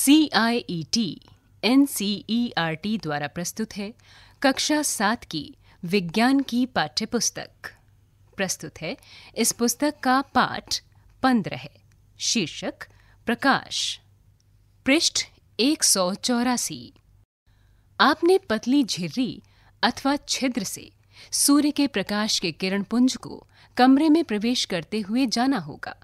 C I E T N C E R T द्वारा प्रस्तुत है कक्षा सात की विज्ञान की पाठ्य पुस्तक प्रस्तुत है इस पुस्तक का पाठ पंद्रह है शीर्षक प्रकाश पृष्ठ एक सौ चौरासी आपने पतली झिर्री अथवा छिद्र से सूर्य के प्रकाश के किरण पुंज को कमरे में प्रवेश करते हुए जाना होगा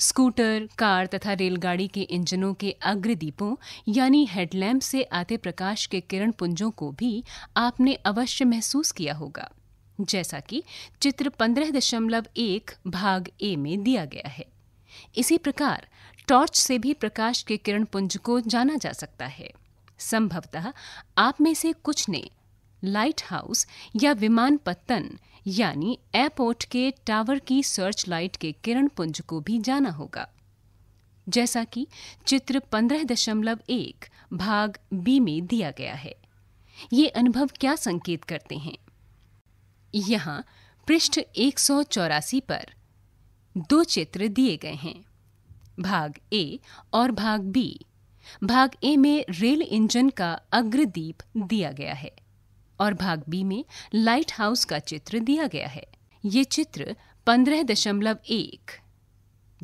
स्कूटर कार तथा रेलगाड़ी के इंजनों के अग्रदीपों यानी हेडलैम्प से आते प्रकाश के किरण पुंजों को भी आपने अवश्य महसूस किया होगा जैसा कि चित्र 15.1 भाग ए में दिया गया है इसी प्रकार टॉर्च से भी प्रकाश के किरण पुंज को जाना जा सकता है संभवतः आप में से कुछ ने लाइट हाउस या विमान पत्तन यानी एयरपोर्ट के टावर की सर्च लाइट के किरण पुंज को भी जाना होगा जैसा कि चित्र 15.1 भाग बी में दिया गया है ये अनुभव क्या संकेत करते हैं यहाँ पृष्ठ एक पर दो चित्र दिए गए हैं भाग ए और भाग बी भाग ए में रेल इंजन का अग्रदीप दिया गया है और भाग बी में लाइट हाउस का चित्र दिया गया है ये चित्र पंद्रह दशमलव एक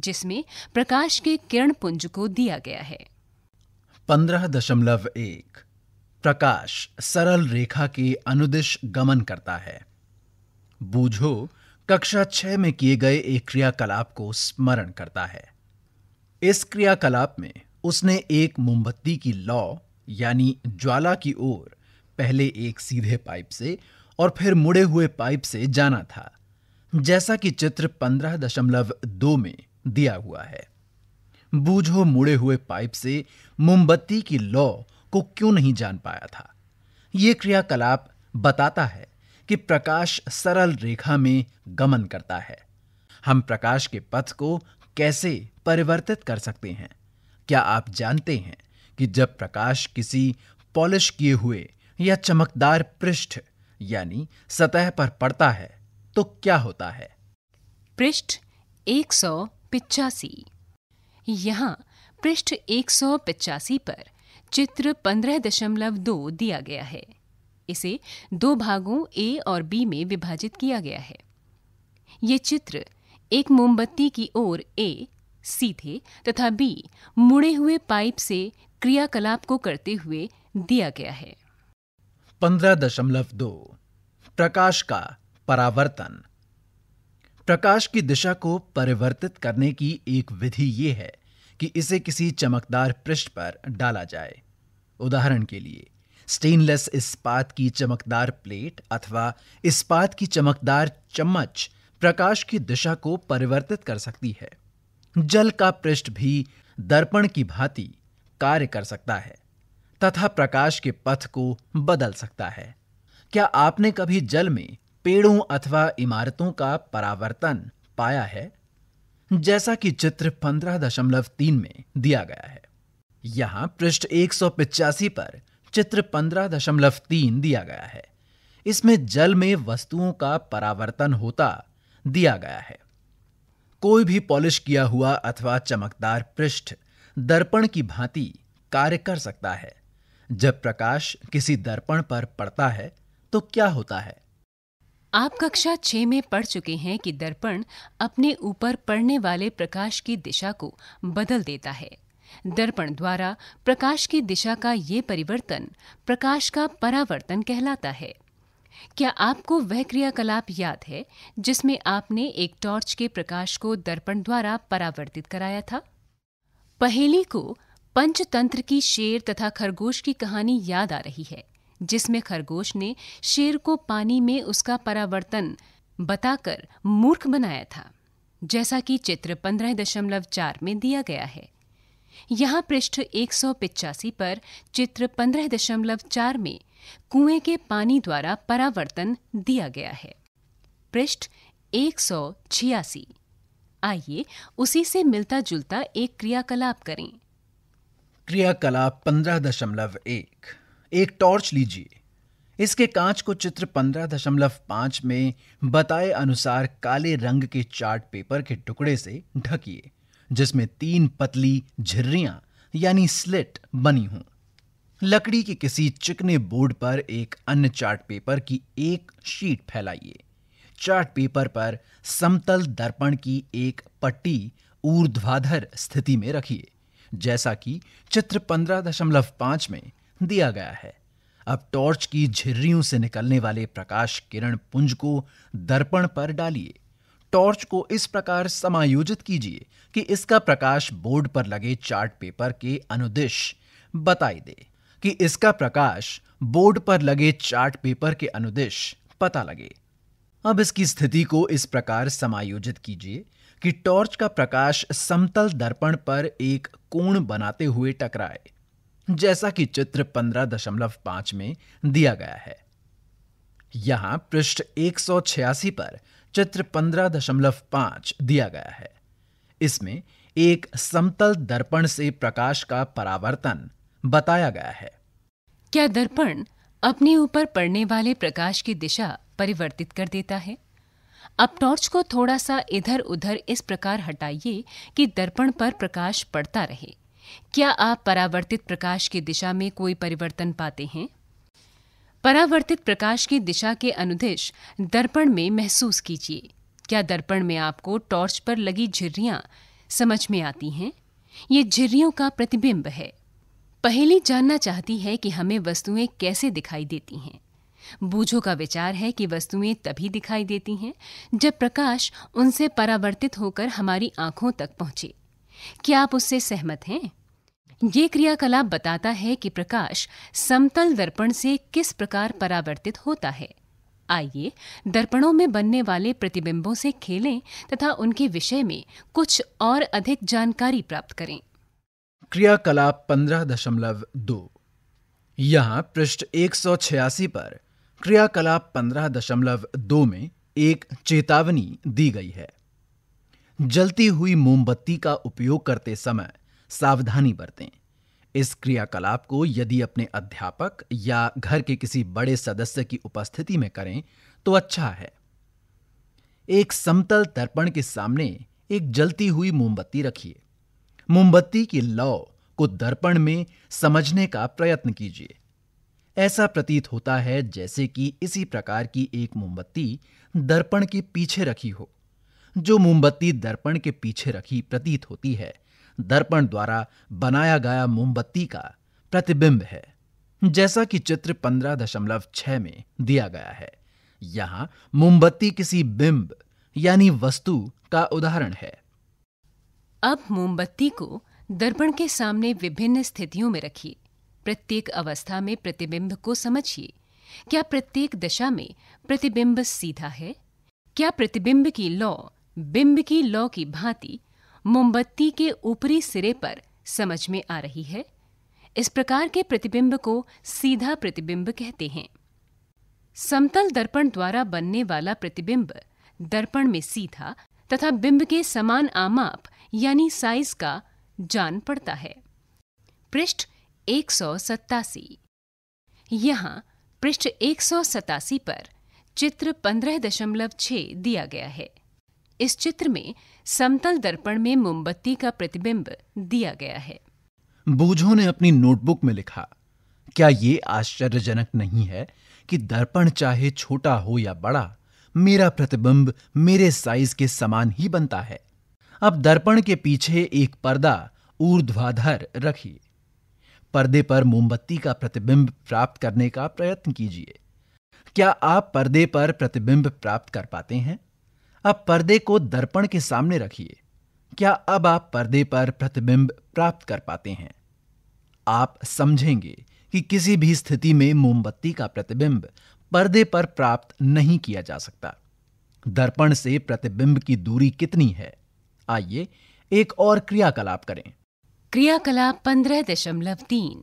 जिसमें प्रकाश के किरण पुंज को दिया गया है पंद्रह दशमलव एक प्रकाश सरल रेखा के अनुदिश गमन करता है बूझो कक्षा छह में किए गए एक क्रियाकलाप को स्मरण करता है इस क्रियाकलाप में उसने एक मोमबत्ती की लौ यानी ज्वाला की ओर पहले एक सीधे पाइप से और फिर मुड़े हुए पाइप से जाना था जैसा कि चित्र पंद्रह दशमलव दो में दिया हुआ है बूझो मुड़े हुए पाइप से मोमबत्ती की लौ को क्यों नहीं जान पाया था यह क्रियाकलाप बताता है कि प्रकाश सरल रेखा में गमन करता है हम प्रकाश के पथ को कैसे परिवर्तित कर सकते हैं क्या आप जानते हैं कि जब प्रकाश किसी पॉलिश किए हुए या चमकदार पृष्ठ यानी सतह पर पड़ता है तो क्या होता है पृष्ठ एक सौ पिचासी यहाँ पृष्ठ एक सौ पिचासी पर चित्र पंद्रह दशमलव दो दिया गया है इसे दो भागों ए और बी में विभाजित किया गया है ये चित्र एक मोमबत्ती की ओर ए सीधे तथा बी मुड़े हुए पाइप से क्रियाकलाप को करते हुए दिया गया है पंद्रह दशमलव दो प्रकाश का परावर्तन प्रकाश की दिशा को परिवर्तित करने की एक विधि यह है कि इसे किसी चमकदार पृष्ठ पर डाला जाए उदाहरण के लिए स्टेनलेस इस्पात की चमकदार प्लेट अथवा इस्पात की चमकदार चम्मच प्रकाश की दिशा को परिवर्तित कर सकती है जल का पृष्ठ भी दर्पण की भांति कार्य कर सकता है तथा प्रकाश के पथ को बदल सकता है क्या आपने कभी जल में पेड़ों अथवा इमारतों का परावर्तन पाया है जैसा कि चित्र 15.3 में दिया गया है यहां पृष्ठ एक पर चित्र 15.3 दिया गया है इसमें जल में वस्तुओं का परावर्तन होता दिया गया है कोई भी पॉलिश किया हुआ अथवा चमकदार पृष्ठ दर्पण की भांति कार्य कर सकता है जब प्रकाश किसी दर्पण पर पड़ता है तो क्या होता है आप कक्षा छह में पढ़ चुके हैं कि दर्पण अपने ऊपर पड़ने वाले प्रकाश की दिशा को बदल देता है दर्पण द्वारा प्रकाश की दिशा का ये परिवर्तन प्रकाश का परावर्तन कहलाता है क्या आपको वह क्रियाकलाप याद है जिसमें आपने एक टॉर्च के प्रकाश को दर्पण द्वारा परावर्तित कराया था पहेली को पंचतंत्र की शेर तथा खरगोश की कहानी याद आ रही है जिसमें खरगोश ने शेर को पानी में उसका परावर्तन बताकर मूर्ख बनाया था जैसा कि चित्र पंद्रह दशमलव चार में दिया गया है यहाँ पृष्ठ एक सौ पर चित्र पंद्रह दशमलव चार में कुएं के पानी द्वारा परावर्तन दिया गया है पृष्ठ एक सौ छियासी आइए उसी से मिलता जुलता एक क्रियाकलाप करें क्रियाकलाप पंद्रह दशमलव एक एक टॉर्च लीजिए इसके कांच को चित्र पंद्रह दशमलव पांच में बताए अनुसार काले रंग के चार्ट पेपर के टुकड़े से ढकिए जिसमें तीन पतली झिर्रियाँ यानी स्लिट बनी हों लकड़ी के किसी चिकने बोर्ड पर एक अन्य चार्ट पेपर की एक शीट फैलाइए चार्ट पेपर पर समतल दर्पण की एक पट्टी ऊर्ध्वाधर स्थिति में रखिए जैसा कि चित्र 15.5 में दिया गया है अब टॉर्च की झिर्रियों से निकलने वाले प्रकाश किरण पुंज को दर्पण पर डालिए टॉर्च को इस प्रकार समायोजित कीजिए कि इसका प्रकाश बोर्ड पर लगे चार्ट पेपर के अनुदिश बताई दे कि इसका प्रकाश बोर्ड पर लगे चार्ट पेपर के अनुदिश पता लगे अब इसकी स्थिति को इस प्रकार समायोजित कीजिए कि टॉर्च का प्रकाश समतल दर्पण पर एक कोण बनाते हुए टकराए जैसा कि चित्र 15.5 में दिया गया है यहां पृष्ठ 186 पर चित्र 15.5 दिया गया है इसमें एक समतल दर्पण से प्रकाश का परावर्तन बताया गया है क्या दर्पण अपने ऊपर पड़ने वाले प्रकाश की दिशा परिवर्तित कर देता है अब टॉर्च को थोड़ा सा इधर उधर इस प्रकार हटाइए कि दर्पण पर प्रकाश पड़ता रहे क्या आप परावर्तित प्रकाश की दिशा में कोई परिवर्तन पाते हैं परावर्तित प्रकाश की दिशा के अनुदेश दर्पण में महसूस कीजिए क्या दर्पण में आपको टॉर्च पर लगी झिर्रियां समझ में आती हैं ये झिर्रियों का प्रतिबिंब है पहली जानना चाहती है कि हमें वस्तुएं कैसे दिखाई देती हैं बूझो का विचार है कि वस्तुएं तभी दिखाई देती हैं जब प्रकाश उनसे परावर्तित होकर हमारी आंखों तक पहुंचे क्या आप उससे सहमत हैं ये क्रियाकलाप बताता है कि प्रकाश समतल दर्पण से किस प्रकार परावर्तित होता है आइए दर्पणों में बनने वाले प्रतिबिंबों से खेलें तथा उनके विषय में कुछ और अधिक जानकारी प्राप्त करें क्रियाकलाप पंद्रह दशमलव दो यहाँ पृष्ठ एक सौ छियासी पर क्रियाकलाप पंद्रह दशमलव दो में एक चेतावनी दी गई है जलती हुई मोमबत्ती का उपयोग करते समय सावधानी बरतें इस क्रियाकलाप को यदि अपने अध्यापक या घर के किसी बड़े सदस्य की उपस्थिति में करें तो अच्छा है एक समतल दर्पण के सामने एक जलती हुई मोमबत्ती रखिए मोमबत्ती की लौ को दर्पण में समझने का प्रयत्न कीजिए ऐसा प्रतीत होता है जैसे कि इसी प्रकार की एक मोमबत्ती दर्पण के पीछे रखी हो जो मोमबत्ती दर्पण के पीछे रखी प्रतीत होती है दर्पण द्वारा बनाया गया मोमबत्ती का प्रतिबिंब है जैसा कि चित्र 15.6 में दिया गया है यहां मोमबत्ती किसी बिंब यानी वस्तु का उदाहरण है अब मोमबत्ती को दर्पण के सामने विभिन्न स्थितियों में रखिए प्रत्येक अवस्था में प्रतिबिंब को समझिए क्या प्रत्येक दशा में प्रतिबिंब सीधा है क्या प्रतिबिंब की लौ बिंब की लौ की भांति मोमबत्ती के ऊपरी सिरे पर समझ में आ रही है इस प्रकार के प्रतिबिंब को सीधा प्रतिबिंब कहते हैं समतल दर्पण द्वारा बनने वाला प्रतिबिंब दर्पण में सीधा तथा बिंब के समान आमाप यानी साइज का जान पड़ता है पृष्ठ एक सौ सत्तासी यहाँ पृष्ठ एक सौ सतासी पर चित्र पंद्रह दशमलव छ दिया गया है इस चित्र में समतल दर्पण में मोमबत्ती का प्रतिबिंब दिया गया है बूझो ने अपनी नोटबुक में लिखा क्या ये आश्चर्यजनक नहीं है कि दर्पण चाहे छोटा हो या बड़ा मेरा प्रतिबिंब मेरे साइज के समान ही बनता है अब दर्पण के पीछे एक पर्दा ऊर्ध्वाधर रखिए पर्दे पर मोमबत्ती का प्रतिबिंब प्राप्त करने का प्रयत्न कीजिए क्या आप पर्दे पर प्रतिबिंब प्राप्त कर पाते हैं अब पर्दे को दर्पण के सामने रखिए क्या अब आप पर्दे पर प्रतिबिंब प्राप्त कर पाते हैं आप समझेंगे कि किसी भी स्थिति में मोमबत्ती का प्रतिबिंब पर्दे पर प्राप्त नहीं किया जा सकता दर्पण से प्रतिबिंब की दूरी कितनी है आइए एक और क्रियाकलाप करें क्रियाकलाप पंद्रह दशमलव तीन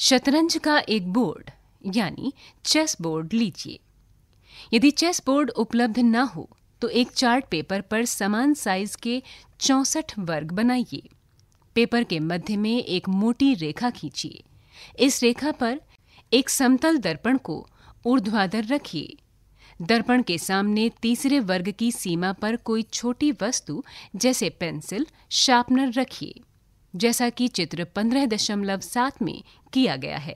शतरंज का एक बोर्ड यानी चेस बोर्ड लीजिए यदि चेस बोर्ड उपलब्ध न हो तो एक चार्ट पेपर पर समान साइज के चौसठ वर्ग बनाइए पेपर के मध्य में एक मोटी रेखा खींचिए इस रेखा पर एक समतल दर्पण को ऊर्ध्वाधर रखिए दर्पण के सामने तीसरे वर्ग की सीमा पर कोई छोटी वस्तु जैसे पेंसिल शार्पनर रखिए जैसा कि चित्र पंद्रह दशमलव सात में किया गया है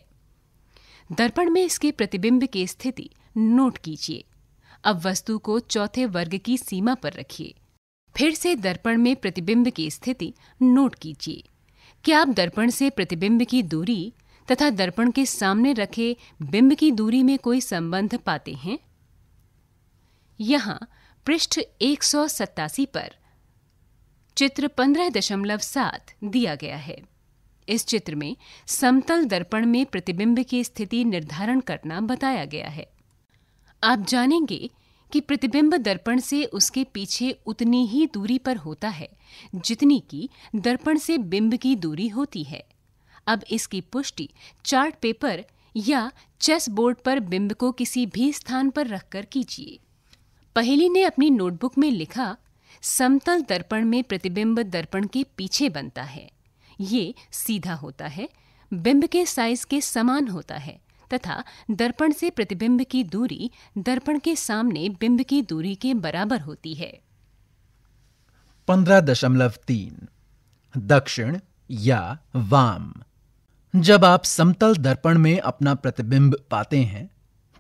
दर्पण में इसके प्रतिबिंब की स्थिति नोट कीजिए अब वस्तु को चौथे वर्ग की सीमा पर रखिए फिर से दर्पण में प्रतिबिंब की स्थिति नोट कीजिए क्या आप दर्पण से प्रतिबिंब की दूरी तथा दर्पण के सामने रखे बिंब की दूरी में कोई संबंध पाते हैं यहाँ पृष्ठ एक पर चित्र 15.7 दिया गया है इस चित्र में समतल दर्पण में प्रतिबिंब की स्थिति निर्धारण करना बताया गया है आप जानेंगे कि प्रतिबिंब दर्पण से उसके पीछे उतनी ही दूरी पर होता है जितनी की दर्पण से बिंब की दूरी होती है अब इसकी पुष्टि चार्ट पेपर या चेस बोर्ड पर बिंब को किसी भी स्थान पर रखकर कीजिए पहेली ने अपनी नोटबुक में लिखा समतल दर्पण में प्रतिबिंब दर्पण के पीछे बनता है ये सीधा होता है बिंब के साइज के समान होता है तथा दर्पण से प्रतिबिंब की दूरी दर्पण के सामने बिंब की दूरी के बराबर होती है पंद्रह दशमलव तीन दक्षिण या वाम जब आप समतल दर्पण में अपना प्रतिबिंब पाते हैं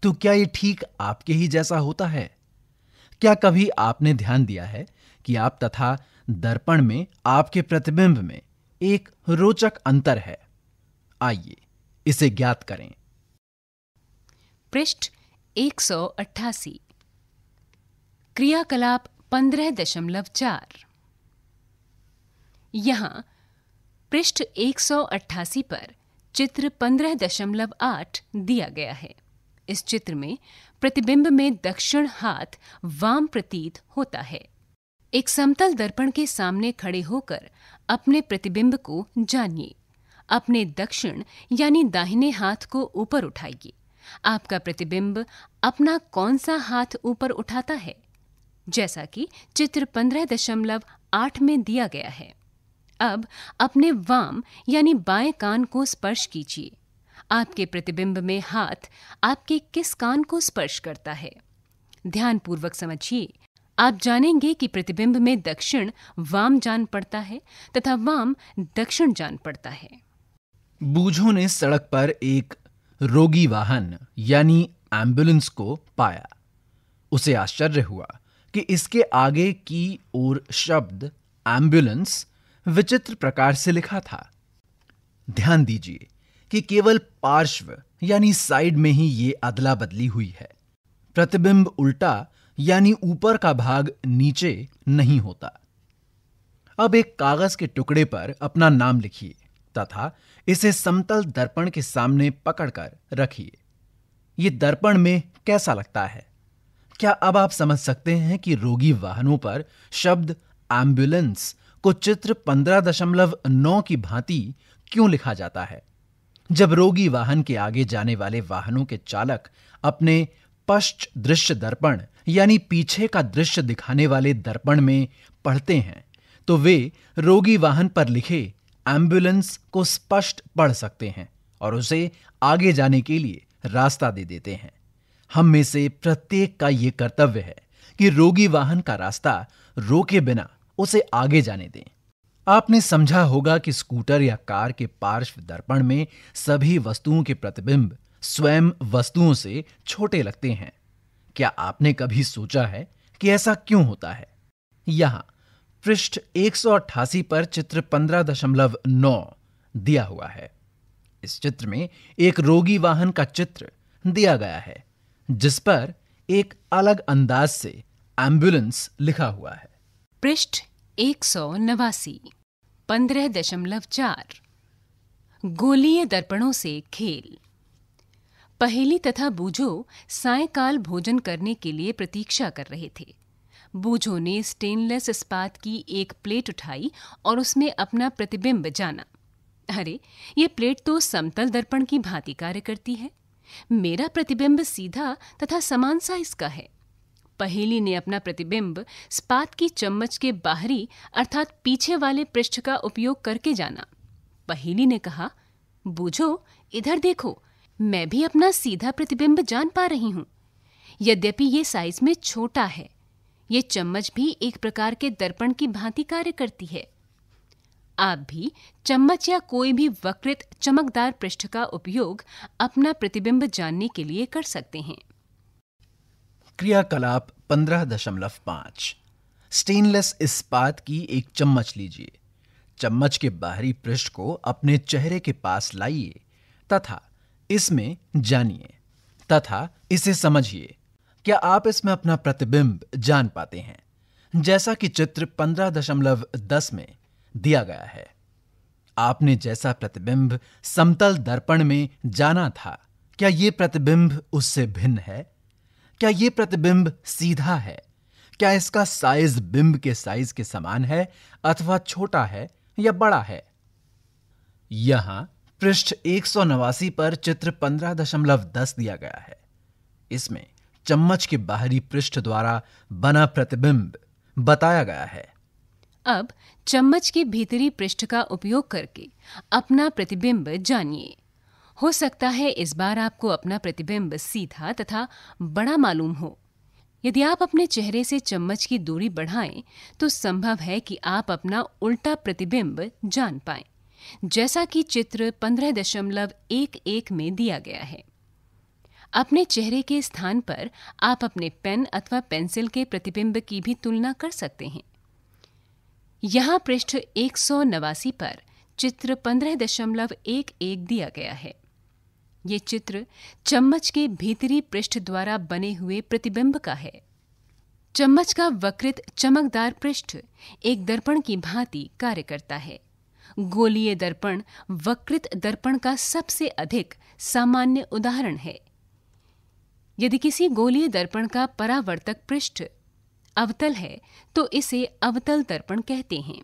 तो क्या ये ठीक आपके ही जैसा होता है क्या कभी आपने ध्यान दिया है कि आप तथा दर्पण में आपके प्रतिबिंब में एक रोचक अंतर है आइए इसे ज्ञात करें पृष्ठ 188 क्रियाकलाप 15.4 यहां पृष्ठ 188 पर चित्र 15.8 दिया गया है इस चित्र में प्रतिबिंब में दक्षिण हाथ वाम प्रतीत होता है एक समतल दर्पण के सामने खड़े होकर अपने प्रतिबिंब को जानिए अपने दक्षिण यानी दाहिने हाथ को ऊपर उठाइए आपका प्रतिबिंब अपना कौन सा हाथ ऊपर उठाता है जैसा कि चित्र पंद्रह दशमलव आठ में दिया गया है अब अपने वाम यानी बाएं कान को स्पर्श कीजिए आपके प्रतिबिंब में हाथ आपके किस कान को स्पर्श करता है ध्यानपूर्वक समझिए आप जानेंगे कि प्रतिबिंब में दक्षिण वाम जान पड़ता है तथा वाम दक्षिण जान पड़ता है बूझो ने सड़क पर एक रोगी वाहन यानी एम्बुलेंस को पाया उसे आश्चर्य हुआ कि इसके आगे की ओर शब्द एम्बुलेंस विचित्र प्रकार से लिखा था ध्यान दीजिए कि केवल पार्श्व यानी साइड में ही ये अदला बदली हुई है प्रतिबिंब उल्टा यानी ऊपर का भाग नीचे नहीं होता अब एक कागज के टुकड़े पर अपना नाम लिखिए तथा इसे समतल दर्पण के सामने पकड़कर रखिए ये दर्पण में कैसा लगता है क्या अब आप समझ सकते हैं कि रोगी वाहनों पर शब्द एम्बुलेंस को चित्र पंद्रह दशमलव नौ की भांति क्यों लिखा जाता है जब रोगी वाहन के आगे जाने वाले वाहनों के चालक अपने पश्च दृश्य दर्पण यानी पीछे का दृश्य दिखाने वाले दर्पण में पढ़ते हैं तो वे रोगी वाहन पर लिखे एम्बुलेंस को स्पष्ट पढ़ सकते हैं और उसे आगे जाने के लिए रास्ता दे देते हैं हम में से प्रत्येक का ये कर्तव्य है कि रोगी वाहन का रास्ता रोके बिना उसे आगे जाने दें आपने समझा होगा कि स्कूटर या कार के पार्श्व दर्पण में सभी वस्तुओं के प्रतिबिंब स्वयं वस्तुओं से छोटे लगते हैं क्या आपने कभी सोचा है कि ऐसा क्यों होता है यहां पृष्ठ एक पर चित्र 15.9 दिया हुआ है इस चित्र में एक रोगी वाहन का चित्र दिया गया है जिस पर एक अलग अंदाज से एम्बुलेंस लिखा हुआ है पृष्ठ एक सौ नवासी पंद्रह दशमलव चार गोलीय दर्पणों से खेल पहेली तथा बूझो सायकाल भोजन करने के लिए प्रतीक्षा कर रहे थे बूझो ने स्टेनलेस इस्पात की एक प्लेट उठाई और उसमें अपना प्रतिबिंब जाना अरे ये प्लेट तो समतल दर्पण की भांति कार्य करती है मेरा प्रतिबिंब सीधा तथा समान साइज का है पहेली ने अपना प्रतिबिंब स्पात की चम्मच के बाहरी अर्थात पीछे वाले पृष्ठ का उपयोग करके जाना पहेली ने कहा बूझो इधर देखो मैं भी अपना सीधा प्रतिबिंब जान पा रही हूँ यद्यपि ये साइज में छोटा है ये चम्मच भी एक प्रकार के दर्पण की भांति कार्य करती है आप भी चम्मच या कोई भी वक्रित चमकदार पृष्ठ का उपयोग अपना प्रतिबिंब जानने के लिए कर सकते हैं क्रियाकलाप पंद्रह दशमलव पांच स्टेनलेस इस्पात की एक चम्मच लीजिए चम्मच के बाहरी पृष्ठ को अपने चेहरे के पास लाइए तथा इसमें जानिए तथा इसे समझिए क्या आप इसमें अपना प्रतिबिंब जान पाते हैं जैसा कि चित्र पंद्रह दशमलव दस में दिया गया है आपने जैसा प्रतिबिंब समतल दर्पण में जाना था क्या ये प्रतिबिंब उससे भिन्न है क्या ये प्रतिबिंब सीधा है क्या इसका साइज बिंब के साइज के समान है अथवा छोटा है या बड़ा है यहां पृष्ठ एक पर चित्र 15.10 दिया गया है इसमें चम्मच के बाहरी पृष्ठ द्वारा बना प्रतिबिंब बताया गया है अब चम्मच के भीतरी पृष्ठ का उपयोग करके अपना प्रतिबिंब जानिए हो सकता है इस बार आपको अपना प्रतिबिंब सीधा तथा बड़ा मालूम हो यदि आप अपने चेहरे से चम्मच की दूरी बढ़ाएं तो संभव है कि आप अपना उल्टा प्रतिबिंब जान पाएं जैसा कि चित्र पंद्रह दशमलव एक एक में दिया गया है अपने चेहरे के स्थान पर आप अपने पेन अथवा पेंसिल के प्रतिबिंब की भी तुलना कर सकते हैं यहाँ पृष्ठ एक पर चित्र पंद्रह दशमलव एक एक दिया गया है ये चित्र चम्मच के भीतरी पृष्ठ द्वारा बने हुए प्रतिबिंब का है चम्मच का वक्रित चमकदार पृष्ठ एक दर्पण की भांति कार्य करता है गोलीय दर्पण वक्रित दर्पण का सबसे अधिक सामान्य उदाहरण है यदि किसी गोलीय दर्पण का परावर्तक पृष्ठ अवतल है तो इसे अवतल दर्पण कहते हैं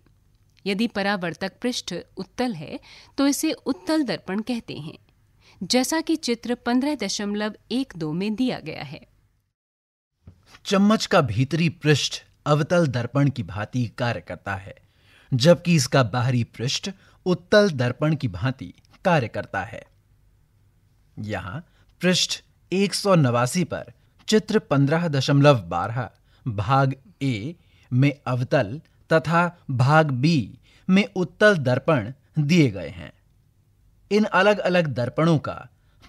यदि परावर्तक पृष्ठ उत्तल है तो इसे उत्तल दर्पण कहते हैं जैसा कि चित्र पंद्रह दशमलव एक दो में दिया गया है चम्मच का भीतरी पृष्ठ अवतल दर्पण की भांति कार्य करता है जबकि इसका बाहरी पृष्ठ उत्तल दर्पण की भांति कार्य करता है यहां पृष्ठ एक पर चित्र पंद्रह दशमलव बारह भाग ए में अवतल तथा भाग बी में उत्तल दर्पण दिए गए हैं इन अलग अलग दर्पणों का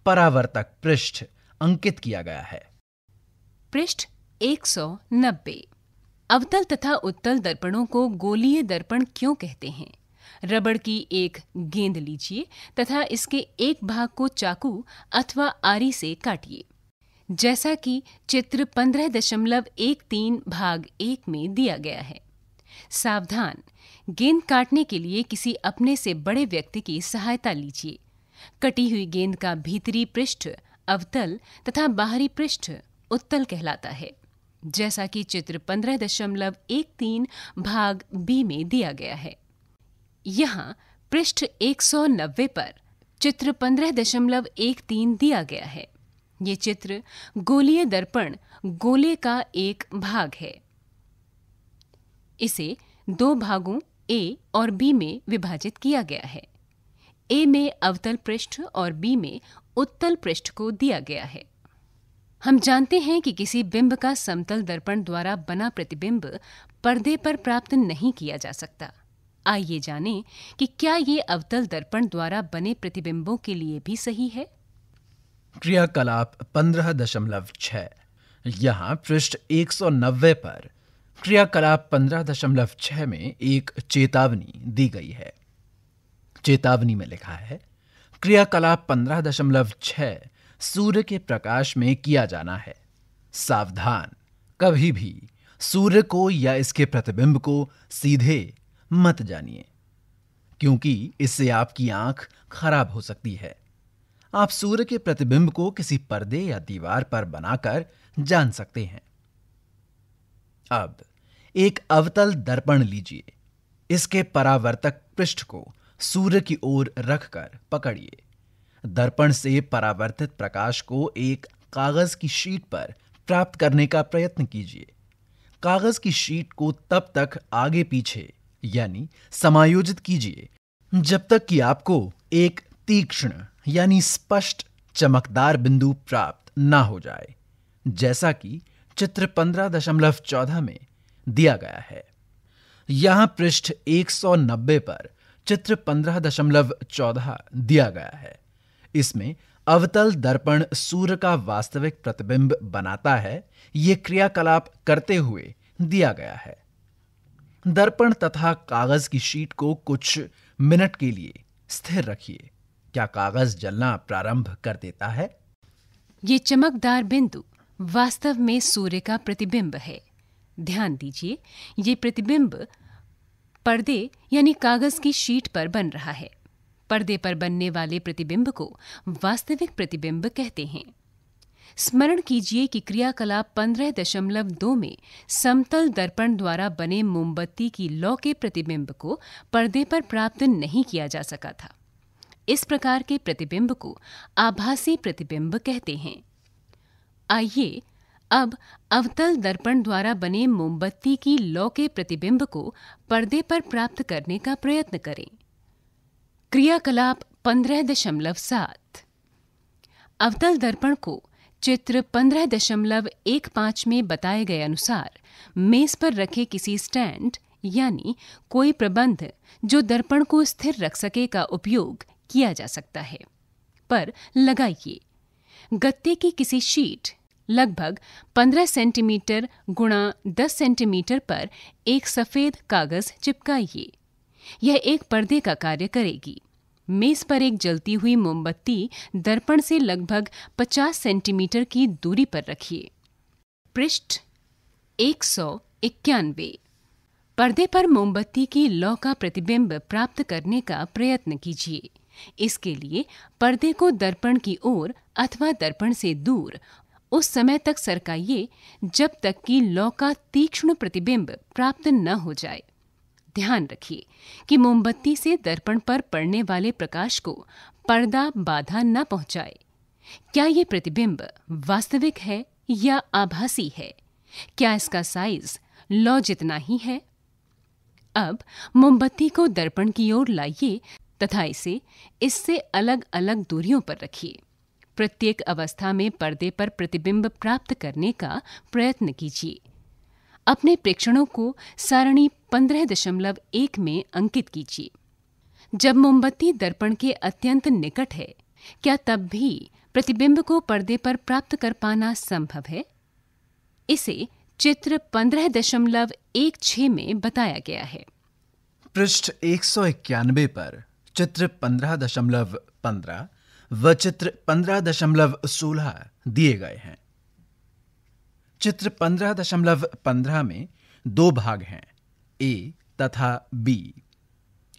परावर्तक पृष्ठ अंकित किया गया है पृष्ठ 190 अवतल तथा उत्तल दर्पणों को गोलीय दर्पण क्यों कहते हैं रबड़ की एक गेंद लीजिए तथा इसके एक भाग को चाकू अथवा आरी से काटिए जैसा कि चित्र 15.13 भाग एक में दिया गया है सावधान गेंद काटने के लिए किसी अपने से बड़े व्यक्ति की सहायता लीजिए कटी हुई गेंद का भीतरी पृष्ठ अवतल तथा बाहरी पृष्ठ उत्तल कहलाता है जैसा कि चित्र पंद्रह दशमलव एक तीन भाग बी में दिया गया है यहाँ पृष्ठ एक सौ नब्बे पर चित्र पंद्रह दशमलव एक तीन दिया गया है ये चित्र गोलीय दर्पण गोले का एक भाग है इसे दो भागों ए और बी में विभाजित किया गया है ए में अवतल पृष्ठ और बी में उत्तल पृष्ठ को दिया गया है हम जानते हैं कि किसी बिंब का समतल दर्पण द्वारा बना प्रतिबिंब पर्दे पर प्राप्त नहीं किया जा सकता आइए जानें कि क्या ये अवतल दर्पण द्वारा बने प्रतिबिंबों के लिए भी सही है क्रियाकलाप पंद्रह दशमलव छह यहाँ पृष्ठ एक सौ नब्बे पर क्रियाकलाप पंद्रह दशमलव छह में एक चेतावनी दी गई है चेतावनी में लिखा है क्रियाकलाप पंद्रह दशमलव छह सूर्य के प्रकाश में किया जाना है सावधान कभी भी सूर्य को या इसके प्रतिबिंब को सीधे मत जानिए क्योंकि इससे आपकी आंख खराब हो सकती है आप सूर्य के प्रतिबिंब को किसी पर्दे या दीवार पर बनाकर जान सकते हैं अब एक अवतल दर्पण लीजिए इसके परावर्तक पृष्ठ को सूर्य की ओर रखकर पकड़िए दर्पण से परावर्तित प्रकाश को एक कागज की शीट पर प्राप्त करने का प्रयत्न कीजिए कागज की शीट को तब तक आगे पीछे यानी समायोजित कीजिए जब तक कि आपको एक तीक्ष्ण यानी स्पष्ट चमकदार बिंदु प्राप्त ना हो जाए जैसा कि चित्र पंद्रह दशमलव चौदह में दिया गया है यहां पृष्ठ 190 पर चित्र 15.14 दिया गया है इसमें अवतल दर्पण सूर्य का वास्तविक प्रतिबिंब बनाता है यह क्रियाकलाप करते हुए दिया गया है दर्पण तथा कागज की शीट को कुछ मिनट के लिए स्थिर रखिए क्या कागज जलना प्रारंभ कर देता है ये चमकदार बिंदु वास्तव में सूर्य का प्रतिबिंब है ध्यान दीजिए ये प्रतिबिंब पर्दे यानी कागज की शीट पर बन रहा है पर्दे पर बनने वाले प्रतिबिंब को वास्तविक प्रतिबिंब कहते हैं स्मरण कीजिए कि क्रियाकलाप पंद्रह दशमलव दो में समतल दर्पण द्वारा बने मोमबत्ती की लौ के प्रतिबिंब को पर्दे पर प्राप्त नहीं किया जा सका था इस प्रकार के प्रतिबिंब को आभासी प्रतिबिंब कहते हैं आइए अब अवतल दर्पण द्वारा बने मोमबत्ती की लौ के प्रतिबिंब को पर्दे पर प्राप्त करने का प्रयत्न करें क्रियाकलाप पंद्रह दशमलव सात अवतल दर्पण को चित्र पंद्रह दशमलव एक पांच में बताए गए अनुसार मेज पर रखे किसी स्टैंड यानी कोई प्रबंध जो दर्पण को स्थिर रख सके का उपयोग किया जा सकता है पर लगाइए गत्ते की किसी शीट लगभग 15 सेंटीमीटर गुणा 10 सेंटीमीटर पर एक सफ़ेद कागज़ चिपकाइए यह एक पर्दे का कार्य करेगी मेज पर एक जलती हुई मोमबत्ती दर्पण से लगभग 50 सेंटीमीटर की दूरी पर रखिए पृष्ठ एक सौ इक्यानवे पर्दे पर मोमबत्ती की लौ का प्रतिबिंब प्राप्त करने का प्रयत्न कीजिए इसके लिए पर्दे को दर्पण की ओर अथवा दर्पण से दूर उस समय तक सरकाइए जब तक कि लौ का तीक्ष्ण प्रतिबिंब प्राप्त न हो जाए ध्यान रखिए कि मोमबत्ती से दर्पण पर पड़ने वाले प्रकाश को पर्दा बाधा न पहुंचाए क्या ये प्रतिबिंब वास्तविक है या आभासी है क्या इसका साइज लौ जितना ही है अब मोमबत्ती को दर्पण की ओर लाइए तथा इसे इससे अलग अलग दूरियों पर रखिए प्रत्येक अवस्था में पर्दे पर प्रतिबिंब प्राप्त करने का प्रयत्न कीजिए अपने प्रेक्षणों को सारणी एक में अंकित कीजिए जब मोमबत्ती दर्पण के अत्यंत निकट है क्या तब भी प्रतिबिंब को पर्दे पर प्राप्त कर पाना संभव है इसे चित्र पंद्रह दशमलव एक छ में बताया गया है पृष्ठ एक सौ इक्यानबे पर चित्र पंद्रह दशमलव पंद्रह व चित्र पंद्रह दशमलव सोलह दिए गए हैं चित्र पंद्रह दशमलव पंद्रह में दो भाग हैं ए तथा बी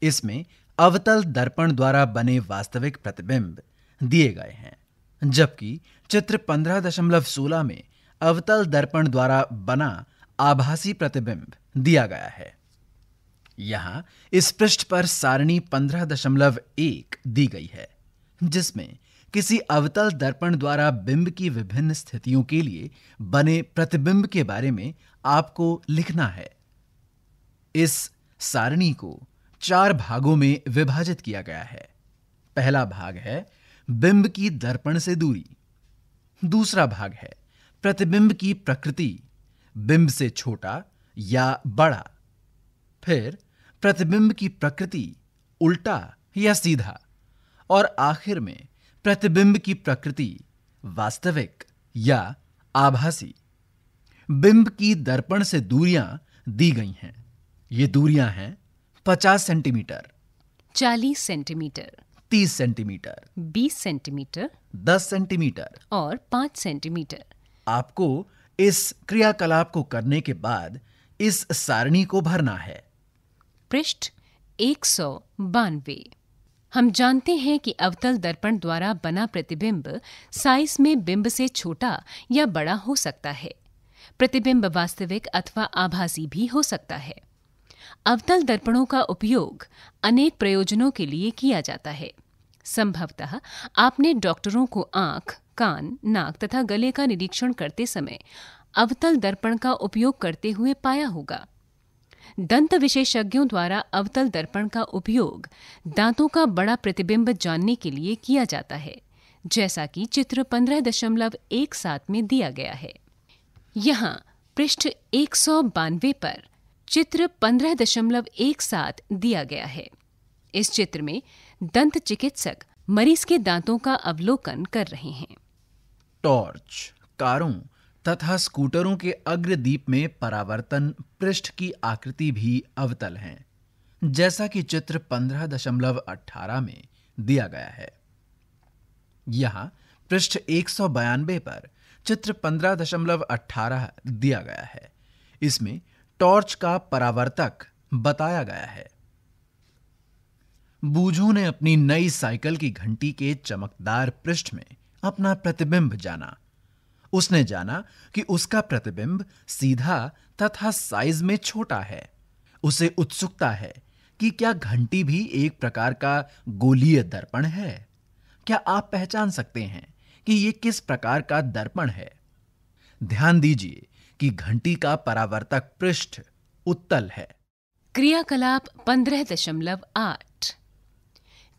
इसमें अवतल दर्पण द्वारा बने वास्तविक प्रतिबिंब दिए गए हैं जबकि चित्र पंद्रह दशमलव सोलह में अवतल दर्पण द्वारा बना आभासी प्रतिबिंब दिया गया है यहां इस पृष्ठ पर सारणी पंद्रह दशमलव एक दी गई है जिसमें किसी अवतल दर्पण द्वारा बिंब की विभिन्न स्थितियों के लिए बने प्रतिबिंब के बारे में आपको लिखना है इस सारणी को चार भागों में विभाजित किया गया है पहला भाग है बिंब की दर्पण से दूरी दूसरा भाग है प्रतिबिंब की प्रकृति बिंब से छोटा या बड़ा फिर प्रतिबिंब की प्रकृति उल्टा या सीधा और आखिर में प्रतिबिंब की प्रकृति वास्तविक या आभासी बिंब की दर्पण से दूरियां दी गई हैं ये दूरियां हैं 50 centimetre 40 centimetre 30 centimetre 20 centimetre 10 centimetre और 5 सेंटीमीटर आपको इस क्रियाकलाप को करने के बाद इस सारणी को भरना है पृष्ठ एक सौ बानवे हम जानते हैं कि अवतल दर्पण द्वारा बना प्रतिबिंब साइज में बिंब से छोटा या बड़ा हो सकता है प्रतिबिंब वास्तविक अथवा आभासी भी हो सकता है अवतल दर्पणों का उपयोग अनेक प्रयोजनों के लिए किया जाता है संभवतः आपने डॉक्टरों को आंख कान नाक तथा गले का निरीक्षण करते समय अवतल दर्पण का उपयोग करते हुए पाया होगा दंत विशेषज्ञों द्वारा अवतल दर्पण का उपयोग दांतों का बड़ा प्रतिबिंब जानने के लिए किया जाता है जैसा कि चित्र पंद्रह दशमलव एक सात में दिया गया है यहाँ पृष्ठ एक सौ बानवे पर चित्र पंद्रह दशमलव एक सात दिया गया है इस चित्र में दंत चिकित्सक मरीज के दांतों का अवलोकन कर रहे हैं टॉर्च कारों तथा स्कूटरों के अग्रदीप में परावर्तन पृष्ठ की आकृति भी अवतल है जैसा कि चित्र 15.18 में दिया गया है यहां पृष्ठ एक पर चित्र 15.18 दिया गया है इसमें टॉर्च का परावर्तक बताया गया है बूझू ने अपनी नई साइकिल की घंटी के चमकदार पृष्ठ में अपना प्रतिबिंब जाना उसने जाना कि उसका प्रतिबिंब सीधा तथा साइज में छोटा है उसे उत्सुकता है कि क्या घंटी भी एक प्रकार का गोलीय दर्पण है क्या आप पहचान सकते हैं कि यह किस प्रकार का दर्पण है ध्यान दीजिए कि घंटी का परावर्तक पृष्ठ उत्तल है क्रियाकलाप पंद्रह दशमलव आठ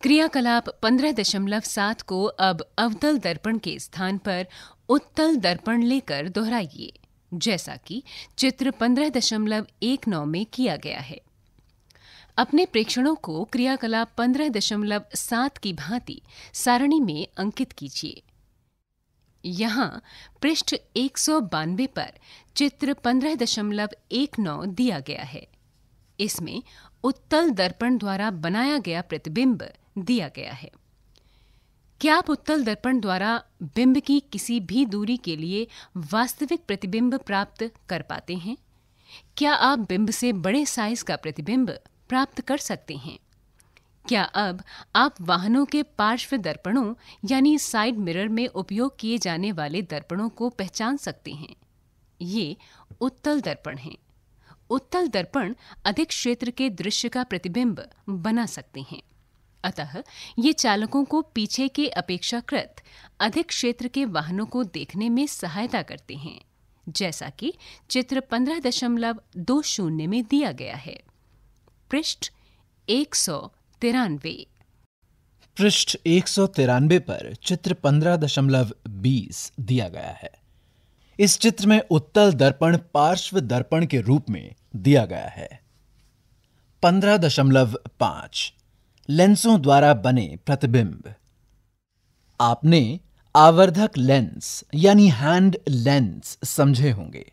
क्रियाकलाप पंद्रह दशमलव सात को अब अवतल दर्पण के स्थान पर उत्तल दर्पण लेकर दोहराइए जैसा कि चित्र पंद्रह दशमलव एक नौ में किया गया है अपने प्रेक्षणों को क्रियाकलाप दशमलव सात की भांति सारणी में अंकित कीजिए यहाँ पृष्ठ एक सौ बानवे पर चित्र दशमलव एक नौ दिया गया है इसमें उत्तल दर्पण द्वारा बनाया गया प्रतिबिंब दिया गया है क्या आप उत्तल दर्पण द्वारा बिंब की किसी भी दूरी के लिए वास्तविक प्रतिबिंब प्राप्त कर पाते हैं क्या आप बिंब से बड़े साइज का प्रतिबिंब प्राप्त कर सकते हैं क्या अब आप वाहनों के पार्श्व दर्पणों यानी साइड मिरर में उपयोग किए जाने वाले दर्पणों को पहचान सकते हैं ये उत्तल दर्पण हैं उत्तल दर्पण अधिक क्षेत्र के दृश्य का प्रतिबिंब बना सकते हैं अतः ये चालकों को पीछे के अपेक्षाकृत अधिक क्षेत्र के वाहनों को देखने में सहायता करते हैं जैसा कि चित्र पंद्रह दशमलव दो शून्य में दिया गया है पृष्ठ एक सौ तिरानवे पृष्ठ एक सौ तिरानवे पर चित्र पंद्रह दशमलव बीस दिया गया है इस चित्र में उत्तल दर्पण पार्श्व दर्पण के रूप में दिया गया है पंद्रह दशमलव पांच लेंसों द्वारा बने प्रतिबिंब आपने आवर्धक लेंस यानी हैंड लेंस समझे होंगे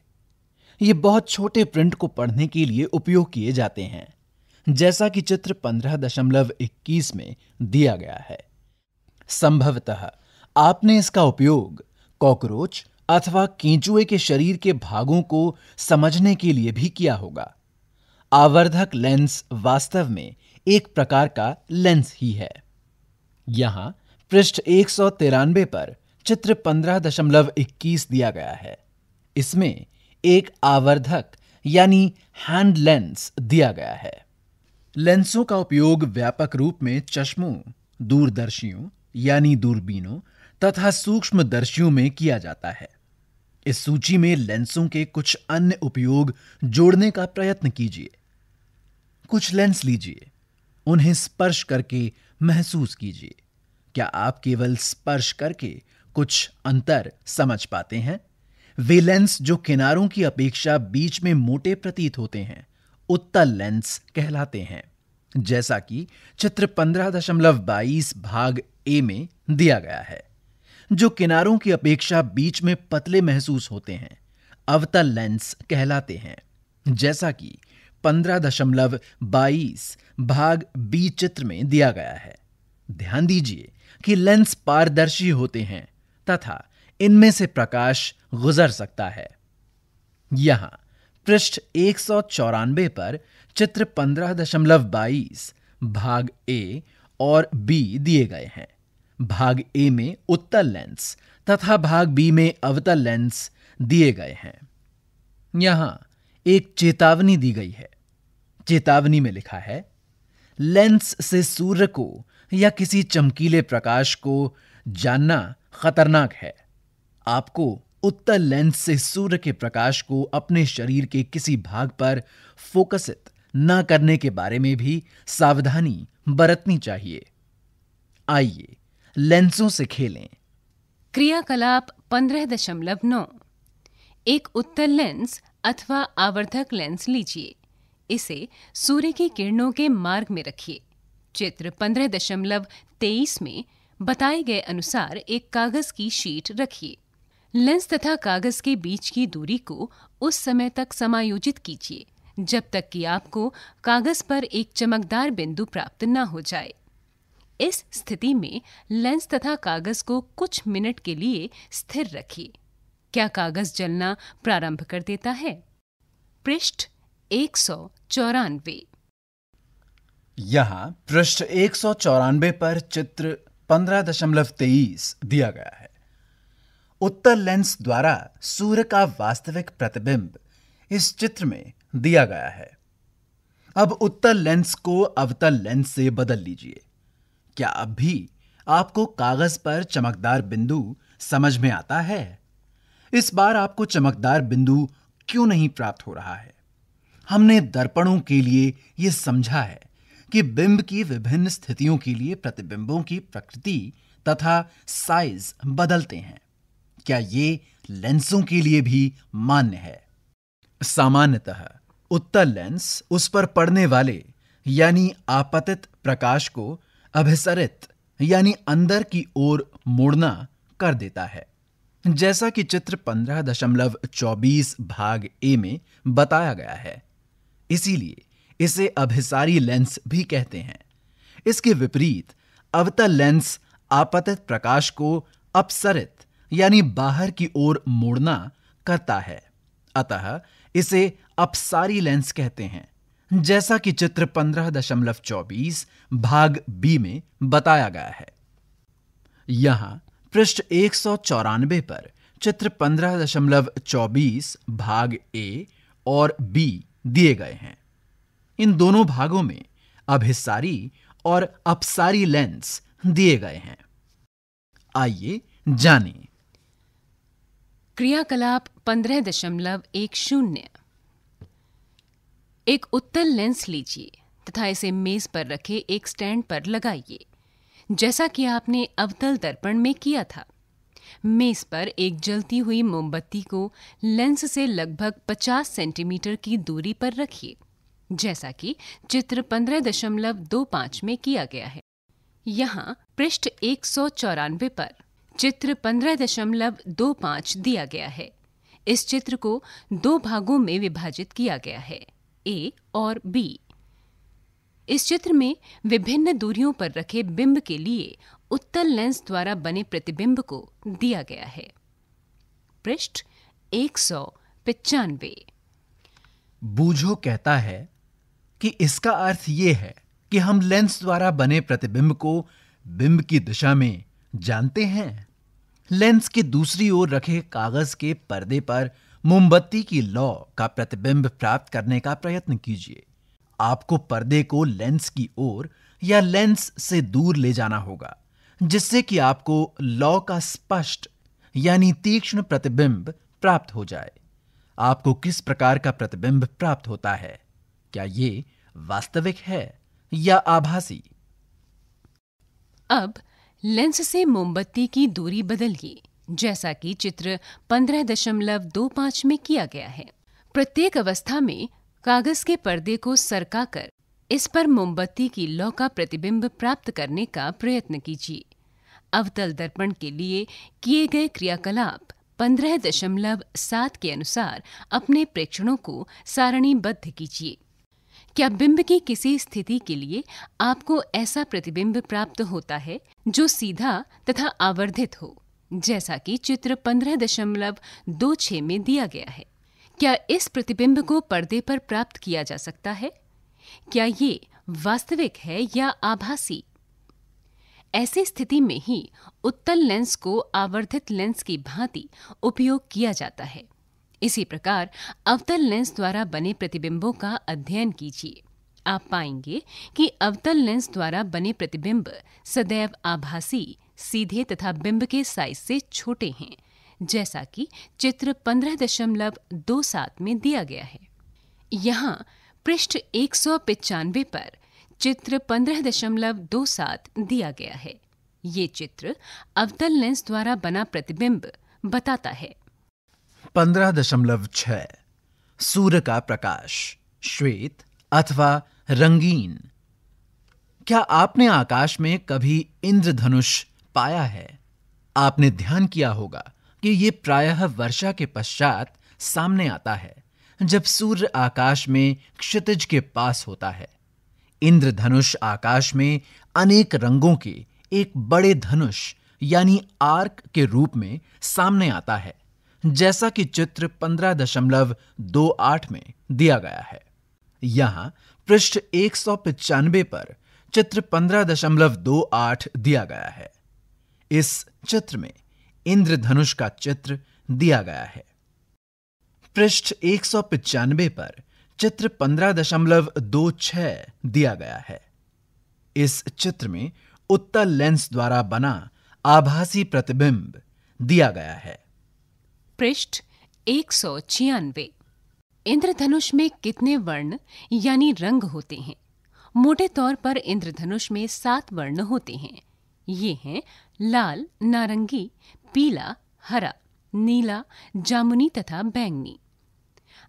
ये बहुत छोटे प्रिंट को पढ़ने के लिए उपयोग किए जाते हैं जैसा कि चित्र 15.21 में दिया गया है संभवतः आपने इसका उपयोग कॉकरोच अथवा केंचुए के शरीर के भागों को समझने के लिए भी किया होगा आवर्धक लेंस वास्तव में एक प्रकार का लेंस ही है यहां पृष्ठ एक सौ पर चित्र पंद्रह दशमलव इक्कीस दिया गया है इसमें एक आवर्धक यानी हैंड लेंस दिया गया है लेंसों का उपयोग व्यापक रूप में चश्मों दूरदर्शियों यानी दूरबीनों तथा सूक्ष्म दर्शियों में किया जाता है इस सूची में लेंसों के कुछ अन्य उपयोग जोड़ने का प्रयत्न कीजिए कुछ लेंस लीजिए उन्हें स्पर्श करके महसूस कीजिए क्या आप केवल स्पर्श करके कुछ अंतर समझ पाते हैं वे लेंस जो किनारों की अपेक्षा बीच में मोटे प्रतीत होते हैं उत्तल लेंस कहलाते हैं जैसा कि चित्र पंद्रह दशमलव बाईस भाग ए में दिया गया है जो किनारों की अपेक्षा बीच में पतले महसूस होते हैं अवतल लेंस कहलाते हैं जैसा कि पंद्रह दशमलव बाईस भाग बी चित्र में दिया गया है ध्यान दीजिए कि लेंस पारदर्शी होते हैं तथा इनमें से प्रकाश गुजर सकता है यहां पृष्ठ एक पर चित्र पंद्रह दशमलव बाईस भाग ए और बी दिए गए हैं भाग ए में उत्तल लेंस तथा भाग बी में अवतल लेंस दिए गए हैं यहां एक चेतावनी दी गई है चेतावनी में लिखा है लेंस से सूर्य को या किसी चमकीले प्रकाश को जानना खतरनाक है आपको उत्तर लेंस से सूर्य के प्रकाश को अपने शरीर के किसी भाग पर फोकसित न करने के बारे में भी सावधानी बरतनी चाहिए आइए लेंसों से खेलें क्रियाकलाप पंद्रह दशमलव नौ एक उत्तर लेंस अथवा आवर्धक लेंस लीजिए इसे सूर्य की किरणों के मार्ग में रखिए चित्र पंद्रह दशमलव तेईस में बताए गए अनुसार एक कागज की शीट रखिए लेंस तथा कागज के बीच की दूरी को उस समय तक समायोजित कीजिए जब तक कि आपको कागज पर एक चमकदार बिंदु प्राप्त न हो जाए इस स्थिति में लेंस तथा कागज को कुछ मिनट के लिए स्थिर रखिए क्या कागज जलना प्रारंभ कर देता है पृष्ठ एक सौ चौरानवे यहाँ पृष्ठ एक सौ चौरानवे पर चित्र पंद्रह दशमलव तेईस दिया गया है उत्तर लेंस द्वारा सूर्य का वास्तविक प्रतिबिंब इस चित्र में दिया गया है अब उत्तर लेंस को अवतल लेंस से बदल लीजिए क्या अब भी आपको कागज पर चमकदार बिंदु समझ में आता है इस बार आपको चमकदार बिंदु क्यों नहीं प्राप्त हो रहा है हमने दर्पणों के लिए यह समझा है कि बिंब की विभिन्न स्थितियों के लिए प्रतिबिंबों की प्रकृति तथा साइज बदलते हैं क्या ये लेंसों के लिए भी मान्य है सामान्यतः उत्तर लेंस उस पर पड़ने वाले यानी आपतित प्रकाश को अभिसरित यानी अंदर की ओर मोड़ना कर देता है जैसा कि चित्र 15.24 भाग ए में बताया गया है इसीलिए इसे अभिसारी लेंस भी कहते हैं इसके विपरीत अवतल लेंस आपतित प्रकाश को अपसरित यानी बाहर की ओर मोड़ना करता है अतः इसे अपसारी लेंस कहते हैं जैसा कि चित्र 15.24 भाग बी में बताया गया है यहां पृष्ठ एक सौ चौरानबे पर चित्र पंद्रह दशमलव चौबीस भाग ए और बी दिए गए हैं इन दोनों भागों में अभिसारी और अपसारी लेंस दिए गए हैं आइए जाने क्रियाकलाप पंद्रह दशमलव एक शून्य एक उत्तल लेंस लीजिए तथा इसे मेज पर रखे एक स्टैंड पर लगाइए जैसा कि आपने अवतल दर्पण में किया था मेज पर एक जलती हुई मोमबत्ती को लेंस से लगभग 50 सेंटीमीटर की दूरी पर रखिए जैसा कि चित्र 15.25 में किया गया है यहाँ पृष्ठ एक पर चित्र 15.25 दिया गया है इस चित्र को दो भागों में विभाजित किया गया है ए और बी इस चित्र में विभिन्न दूरियों पर रखे बिंब के लिए उत्तल लेंस द्वारा बने प्रतिबिंब को दिया गया है पृष्ठ एक सौ पिचानवे बूझो कहता है कि इसका अर्थ ये है कि हम लेंस द्वारा बने प्रतिबिंब को बिंब की दिशा में जानते हैं लेंस के दूसरी ओर रखे कागज के पर्दे पर मोमबत्ती की लौ का प्रतिबिंब प्राप्त करने का प्रयत्न कीजिए आपको पर्दे को लेंस की ओर या लेंस से दूर ले जाना होगा जिससे कि आपको लॉ का स्पष्ट यानी तीक्ष्ण प्रतिबिंब प्राप्त हो जाए आपको किस प्रकार का प्रतिबिंब प्राप्त होता है क्या ये वास्तविक है या आभासी अब लेंस से मोमबत्ती की दूरी बदलिए जैसा कि चित्र 15.25 में किया गया है प्रत्येक अवस्था में कागज के पर्दे को सरका कर इस पर मोमबत्ती की लौ का प्रतिबिंब प्राप्त करने का प्रयत्न कीजिए अवतल दर्पण के लिए किए गए क्रियाकलाप पंद्रह दशमलव सात के अनुसार अपने प्रेक्षणों को सारणीबद्ध कीजिए क्या बिंब की किसी स्थिति के लिए आपको ऐसा प्रतिबिंब प्राप्त होता है जो सीधा तथा आवर्धित हो जैसा कि चित्र पंद्रह दशमलव दो छ में दिया गया है क्या इस प्रतिबिंब को पर्दे पर प्राप्त किया जा सकता है क्या ये वास्तविक है या आभासी ऐसी स्थिति में ही उत्तल लेंस को आवर्धित लेंस की भांति उपयोग किया जाता है इसी प्रकार अवतल लेंस द्वारा बने प्रतिबिंबों का अध्ययन कीजिए आप पाएंगे कि अवतल लेंस द्वारा बने प्रतिबिंब सदैव आभासी सीधे तथा बिंब के साइज से छोटे हैं जैसा कि चित्र 15.27 में दिया गया है यहाँ पृष्ठ एक पर चित्र 15.27 दिया गया है ये चित्र अवतल लेंस द्वारा बना प्रतिबिंब बताता है 15.6 सूर्य का प्रकाश श्वेत अथवा रंगीन क्या आपने आकाश में कभी इंद्रधनुष पाया है आपने ध्यान किया होगा कि ये प्रायः वर्षा के पश्चात सामने आता है जब सूर्य आकाश में क्षितिज के पास होता है इंद्रधनुष आकाश में अनेक रंगों के एक बड़े धनुष यानी आर्क के रूप में सामने आता है जैसा कि चित्र पंद्रह दशमलव दो आठ में दिया गया है यहां पृष्ठ एक सौ पिचानबे पर चित्र पंद्रह दशमलव दो आठ दिया गया है इस चित्र में इंद्रधनुष का चित्र दिया गया है पृष्ठ एक पर चित्र 15.26 दिया गया है इस चित्र में उत्तर लेंस द्वारा बना आभासी प्रतिबिंब दिया गया है पृष्ठ एक इंद्रधनुष में कितने वर्ण यानी रंग होते हैं मोटे तौर पर इंद्रधनुष में सात वर्ण होते हैं ये हैं लाल नारंगी पीला हरा नीला जामुनी तथा बैंगनी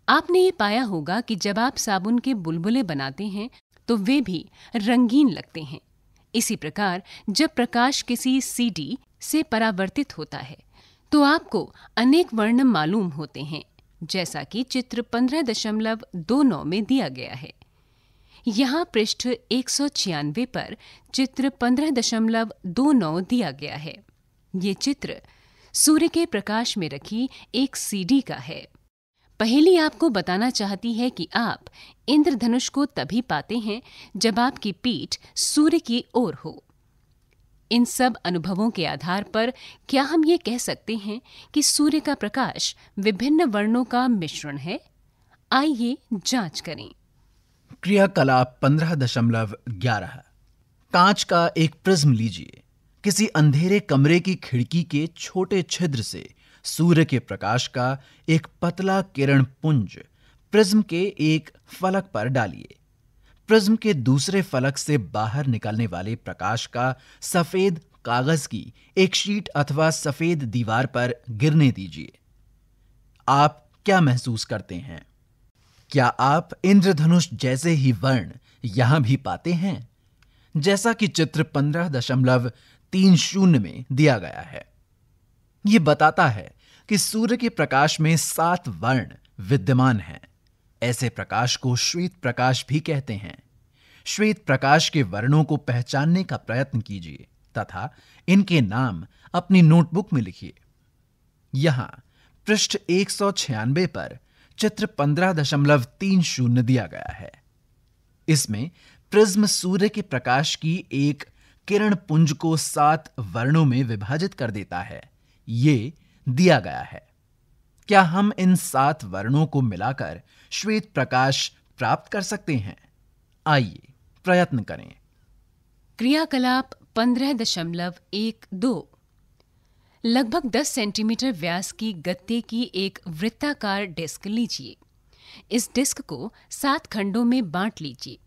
आपने ये पाया होगा कि जब आप साबुन के बुलबुले बनाते हैं तो वे भी रंगीन लगते हैं इसी प्रकार जब प्रकाश किसी सीडी से परावर्तित होता है तो आपको अनेक वर्ण मालूम होते हैं जैसा कि चित्र पंद्रह दशमलव दो नौ में दिया गया है यहाँ पृष्ठ एक पर चित्र 15.29 दिया गया है ये चित्र सूर्य के प्रकाश में रखी एक सीडी का है पहली आपको बताना चाहती है कि आप इंद्रधनुष को तभी पाते हैं जब आपकी पीठ सूर्य की ओर हो इन सब अनुभवों के आधार पर क्या हम ये कह सकते हैं कि सूर्य का प्रकाश विभिन्न वर्णों का मिश्रण है आइए जांच करें क्रियाकलाप पंद्रह दशमलव ग्यारह कांच का एक प्रिज्म लीजिए किसी अंधेरे कमरे की खिड़की के छोटे छिद्र से सूर्य के प्रकाश का एक पतला किरण पुंज प्रिज्म के एक फलक पर डालिए प्रिज्म के दूसरे फलक से बाहर निकलने वाले प्रकाश का सफेद कागज की एक शीट अथवा सफेद दीवार पर गिरने दीजिए आप क्या महसूस करते हैं क्या आप इंद्रधनुष जैसे ही वर्ण यहां भी पाते हैं जैसा कि चित्र पंद्रह दशमलव तीन शून्य में दिया गया है यह बताता है कि सूर्य के प्रकाश में सात वर्ण विद्यमान हैं ऐसे प्रकाश को श्वेत प्रकाश भी कहते हैं श्वेत प्रकाश के वर्णों को पहचानने का प्रयत्न कीजिए तथा इनके नाम अपनी नोटबुक में लिखिए यहां पृष्ठ एक पर चित्र पंद्रह दशमलव तीन शून्य दिया गया है इसमें प्रिज्म सूर्य के प्रकाश की एक किरण पुंज को सात वर्णों में विभाजित कर देता है ये दिया गया है क्या हम इन सात वर्णों को मिलाकर श्वेत प्रकाश प्राप्त कर सकते हैं आइए प्रयत्न करें क्रियाकलाप पंद्रह दशमलव एक दो लगभग 10 सेंटीमीटर व्यास की गत्ते की एक वृत्ताकार डिस्क लीजिए इस डिस्क को सात खंडों में बांट लीजिए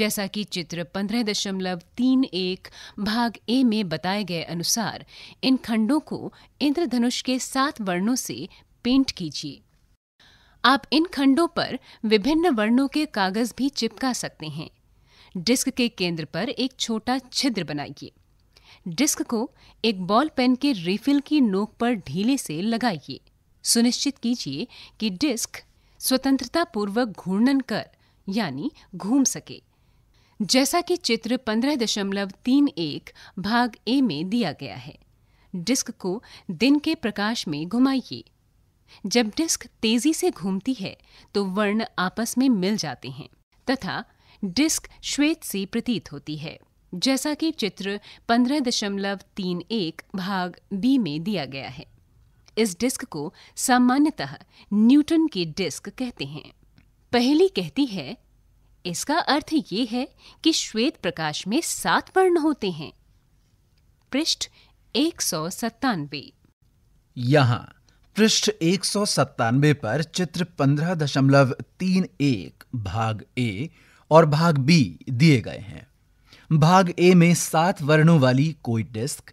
जैसा कि चित्र 15.31 भाग ए में बताए गए अनुसार इन खंडों को इंद्रधनुष के सात वर्णों से पेंट कीजिए आप इन खंडों पर विभिन्न वर्णों के कागज भी चिपका सकते हैं डिस्क के केंद्र पर एक छोटा छिद्र बनाइए डिस्क को एक बॉल पेन के रिफिल की नोक पर ढीले से लगाइए सुनिश्चित कीजिए कि डिस्क स्वतंत्रता पूर्वक घूर्णन कर यानी घूम सके जैसा कि चित्र 15.31 भाग ए में दिया गया है डिस्क को दिन के प्रकाश में घुमाइए जब डिस्क तेजी से घूमती है तो वर्ण आपस में मिल जाते हैं तथा डिस्क श्वेत सी प्रतीत होती है जैसा कि चित्र 15.31 भाग बी में दिया गया है इस डिस्क को सामान्यतः न्यूटन की डिस्क कहते हैं पहली कहती है इसका अर्थ ये है कि श्वेत प्रकाश में सात वर्ण होते हैं पृष्ठ एक सौ सत्तानबे यहाँ पृष्ठ एक सौ सत्तानबे पर चित्र पंद्रह दशमलव तीन एक भाग ए और भाग बी दिए गए हैं भाग ए में सात वर्णों वाली कोई डिस्क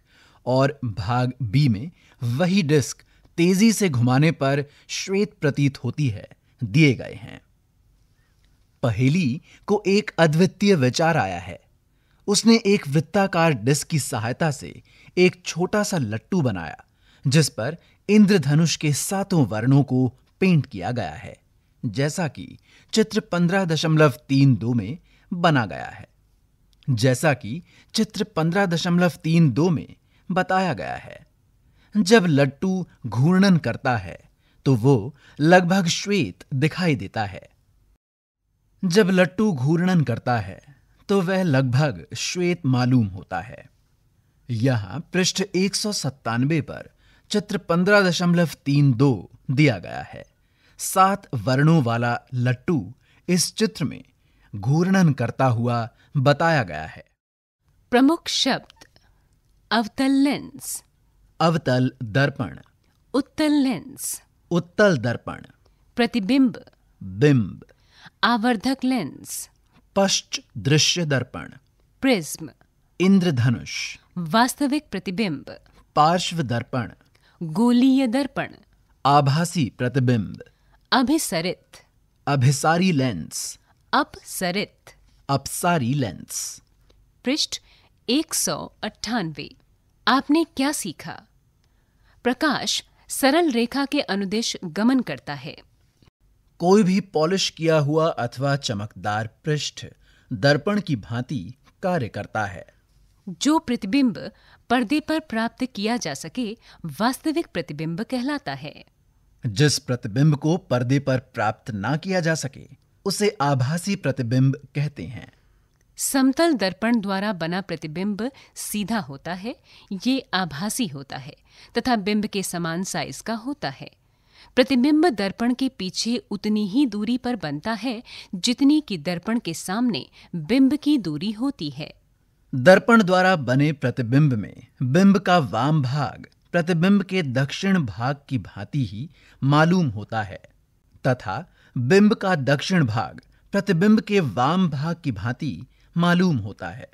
और भाग बी में वही डिस्क तेजी से घुमाने पर श्वेत प्रतीत होती है दिए गए हैं पहेली को एक अद्वितीय विचार आया है उसने एक वृत्ताकार डिस्क की सहायता से एक छोटा सा लट्टू बनाया जिस पर इंद्रधनुष के सातों वर्णों को पेंट किया गया है जैसा कि चित्र पंद्रह दशमलव तीन दो में बना गया है जैसा कि चित्र 15.32 में बताया गया है जब लट्टू घूर्णन करता है तो वो लगभग श्वेत दिखाई देता है जब लट्टू घूर्णन करता है तो वह लगभग श्वेत मालूम होता है यहां पृष्ठ एक पर चित्र 15.32 दिया गया है सात वर्णों वाला लट्टू इस चित्र में घूर्णन करता हुआ बताया गया है प्रमुख शब्द अवतल लेंस अवतल दर्पण उत्तल लेंस उत्तल दर्पण प्रतिबिंब बिंब आवर्धक लेंस पश्च दृश्य दर्पण प्रिज्म इंद्रधनुष वास्तविक प्रतिबिंब पार्श्व दर्पण गोलीय दर्पण आभासी प्रतिबिंब अभिसरित अभिसारी लेंस अपसरित अपसारी लेंस पृष्ठ एक सौ अट्ठानवे आपने क्या सीखा प्रकाश सरल रेखा के अनुदेश गमन करता है कोई भी पॉलिश किया हुआ अथवा चमकदार पृष्ठ दर्पण की भांति कार्य करता है जो प्रतिबिंब पर्दे पर प्राप्त किया जा सके वास्तविक प्रतिबिंब कहलाता है जिस प्रतिबिंब को पर्दे पर प्राप्त ना किया जा सके उसे आभासी प्रतिबिंब कहते हैं समतल दर्पण द्वारा बना प्रतिबिंब सीधा होता है ये आभासी होता है तथा बिंब के समान साइज का होता है प्रतिबिंब दर्पण के पीछे उतनी ही दूरी पर बनता है जितनी की दर्पण के सामने बिंब की दूरी होती है दर्पण द्वारा बने प्रतिबिंब में बिंब का वाम भाग प्रतिबिंब के दक्षिण भाग की भांति ही मालूम होता है तथा बिंब का दक्षिण भाग प्रतिबिंब के वाम भाग की भांति मालूम होता है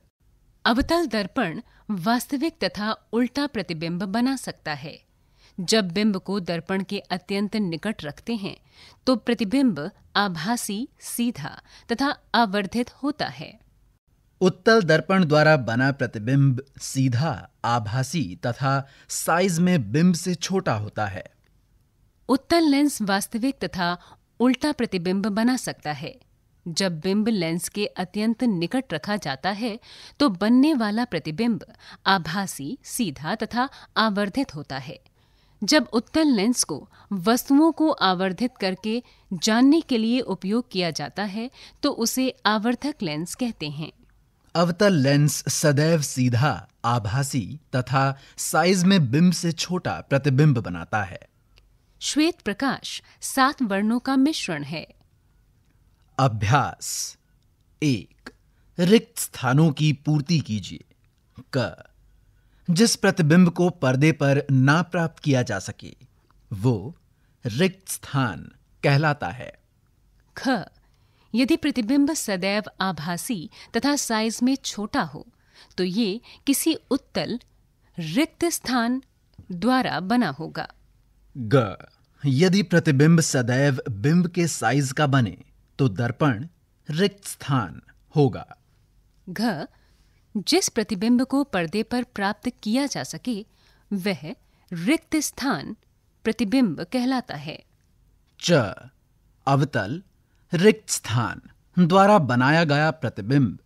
अवतल दर्पण वास्तविक तथा उल्टा प्रतिबिंब बना सकता है जब बिंब को दर्पण के अत्यंत निकट रखते हैं तो प्रतिबिंब आभासी सीधा तथा आवर्धित होता है उत्तल दर्पण द्वारा बना प्रतिबिंब सीधा आभासी तथा साइज में बिंब से छोटा होता है उत्तल लेंस वास्तविक तथा उल्टा प्रतिबिंब बना सकता है जब बिंब लेंस के अत्यंत निकट रखा जाता है तो बनने वाला प्रतिबिंब आभासी सीधा तथा आवर्धित होता है जब उत्तल लेंस को वस्तुओं को आवर्धित करके जानने के लिए उपयोग किया जाता है तो उसे आवर्धक लेंस कहते हैं अवतल लेंस सदैव सीधा आभासी तथा साइज में बिंब से छोटा प्रतिबिंब बनाता है श्वेत प्रकाश सात वर्णों का मिश्रण है अभ्यास एक रिक्त स्थानों की पूर्ति कीजिए क जिस प्रतिबिंब को पर्दे पर ना प्राप्त किया जा सके वो रिक्त स्थान कहलाता है ख यदि प्रतिबिंब सदैव आभासी तथा साइज में छोटा हो तो ये किसी उत्तल रिक्त स्थान द्वारा बना होगा ग यदि प्रतिबिंब सदैव बिंब के साइज का बने तो दर्पण रिक्त स्थान होगा घ जिस प्रतिबिंब को पर्दे पर प्राप्त किया जा सके वह रिक्त स्थान प्रतिबिंब कहलाता है च अवतल रिक्त स्थान द्वारा बनाया गया प्रतिबिंब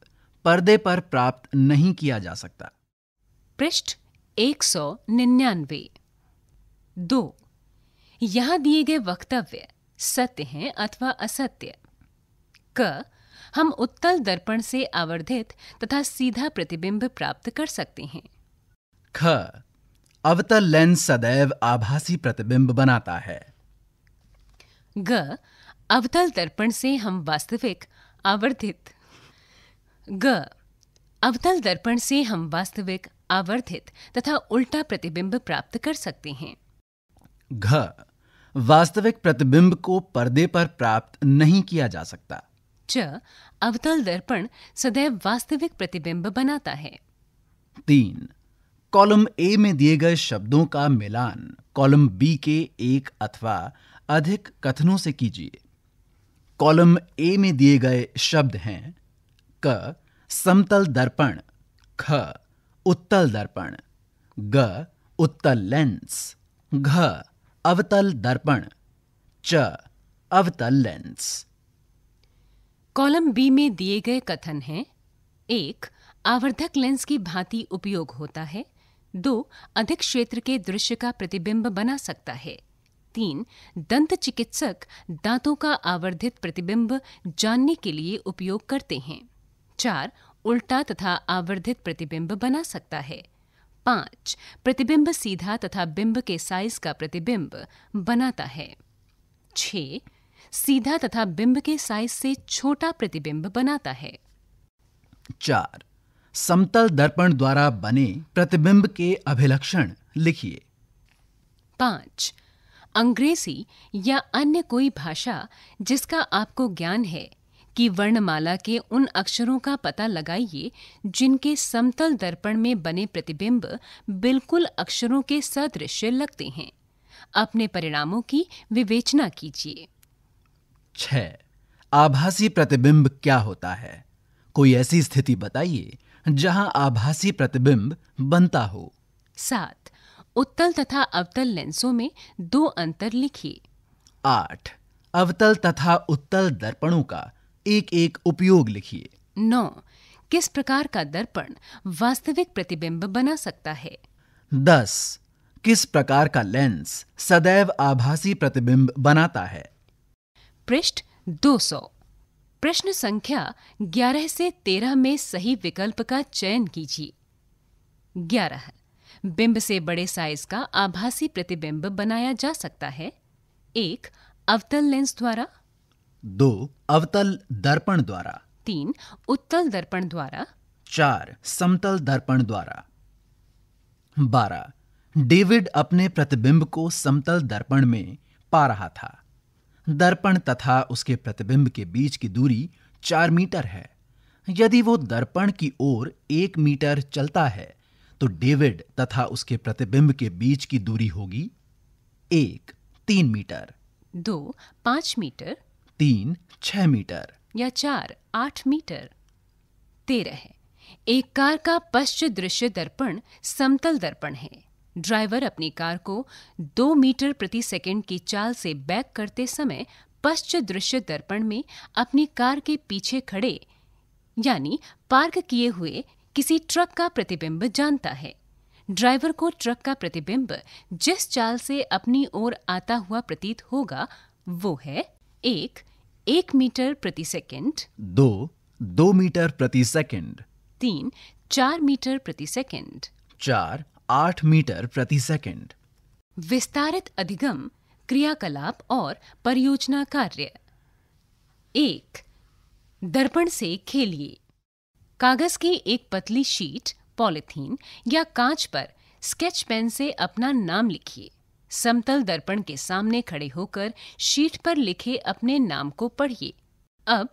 पर्दे पर प्राप्त नहीं किया जा सकता पृष्ठ एक सौ निन्यानवे दो यहां दिए गए वक्तव्य सत्य हैं अथवा असत्य क हम उत्तल दर्पण से आवर्धित तथा सीधा प्रतिबिंब प्राप्त कर सकते हैं ख अवतल लेंस सदैव आभासी प्रतिबिंब बनाता है ग अवतल दर्पण से हम वास्तविक आवर्धित ग अवतल दर्पण से हम वास्तविक आवर्धित तथा उल्टा प्रतिबिंब प्राप्त कर सकते हैं घ वास्तविक प्रतिबिंब को पर्दे पर प्राप्त नहीं किया जा सकता च अवतल दर्पण सदैव वास्तविक प्रतिबिंब बनाता है तीन कॉलम ए में दिए गए शब्दों का मिलान कॉलम बी के एक अथवा अधिक कथनों से कीजिए कॉलम ए में दिए गए शब्द हैं क समतल दर्पण ख उत्तल दर्पण ग उत्तल लेंस घ अवतल दर्पण च अवतल लेंस कॉलम बी में दिए गए कथन हैं एक आवर्धक लेंस की भांति उपयोग होता है दो अधिक क्षेत्र के दृश्य का प्रतिबिंब बना सकता है तीन दंत चिकित्सक दांतों का आवर्धित प्रतिबिंब जानने के लिए उपयोग करते हैं चार उल्टा तथा आवर्धित प्रतिबिंब बना सकता है पांच प्रतिबिंब सीधा तथा बिंब के साइज का प्रतिबिंब बनाता है छ सीधा तथा बिंब के साइज से छोटा प्रतिबिंब बनाता है चार समतल दर्पण द्वारा बने प्रतिबिंब के अभिलक्षण लिखिए पांच अंग्रेजी या अन्य कोई भाषा जिसका आपको ज्ञान है कि वर्णमाला के उन अक्षरों का पता लगाइए जिनके समतल दर्पण में बने प्रतिबिंब बिल्कुल अक्षरों के सदृश लगते हैं अपने परिणामों की विवेचना कीजिए छ आभासी प्रतिबिंब क्या होता है कोई ऐसी स्थिति बताइए जहां आभासी प्रतिबिंब बनता हो सात उत्तल तथा अवतल लेंसों में दो अंतर लिखिए आठ अवतल तथा उत्तल दर्पणों का एक एक उपयोग लिखिए नौ किस प्रकार का दर्पण वास्तविक प्रतिबिंब बना सकता है दस किस प्रकार का लेंस सदैव आभासी प्रतिबिंब बनाता है पृष्ठ 200 प्रश्न संख्या 11 से 13 में सही विकल्प का चयन कीजिए 11 बिंब से बड़े साइज का आभासी प्रतिबिंब बनाया जा सकता है एक अवतल लेंस द्वारा दो अवतल दर्पण द्वारा तीन उत्तल दर्पण द्वारा चार समतल दर्पण द्वारा बारह डेविड अपने प्रतिबिंब को समतल दर्पण में पा रहा था दर्पण तथा उसके प्रतिबिंब के बीच की दूरी चार मीटर है यदि वो दर्पण की ओर एक मीटर चलता है तो डेविड तथा उसके प्रतिबिंब के बीच की दूरी होगी एक तीन मीटर दो पांच मीटर तीन छह मीटर या चार आठ मीटर तेरह एक कार का पश्च दृश्य दर्पण समतल दर्पण है ड्राइवर अपनी कार को दो मीटर प्रति सेकंड की चाल से बैक करते समय पश्च दृश्य दर्पण में अपनी कार के पीछे खड़े यानी पार्क किए हुए किसी ट्रक का प्रतिबिंब जानता है ड्राइवर को ट्रक का प्रतिबिंब जिस चाल से अपनी ओर आता हुआ प्रतीत होगा वो है एक एक मीटर प्रति सेकंड दो दो मीटर प्रति सेकंड तीन चार मीटर प्रति सेकंड चार आठ मीटर प्रति सेकंड विस्तारित अधिगम क्रियाकलाप और परियोजना कार्य एक दर्पण से खेलिए कागज की एक पतली शीट पॉलिथीन या कांच पर स्केच पेन से अपना नाम लिखिए समतल दर्पण के सामने खड़े होकर शीट पर लिखे अपने नाम को पढ़िए अब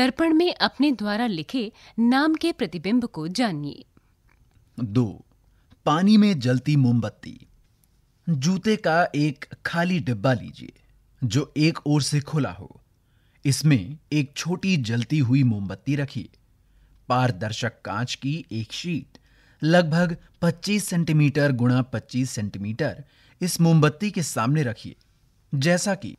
दर्पण में अपने द्वारा लिखे नाम के प्रतिबिंब को जानिए दो पानी में जलती मोमबत्ती जूते का एक खाली डिब्बा लीजिए जो एक ओर से खुला हो इसमें एक छोटी जलती हुई मोमबत्ती रखिए पारदर्शक कांच की एक शीट लगभग 25 सेंटीमीटर गुणा 25 सेंटीमीटर इस मोमबत्ती के सामने रखिए जैसा कि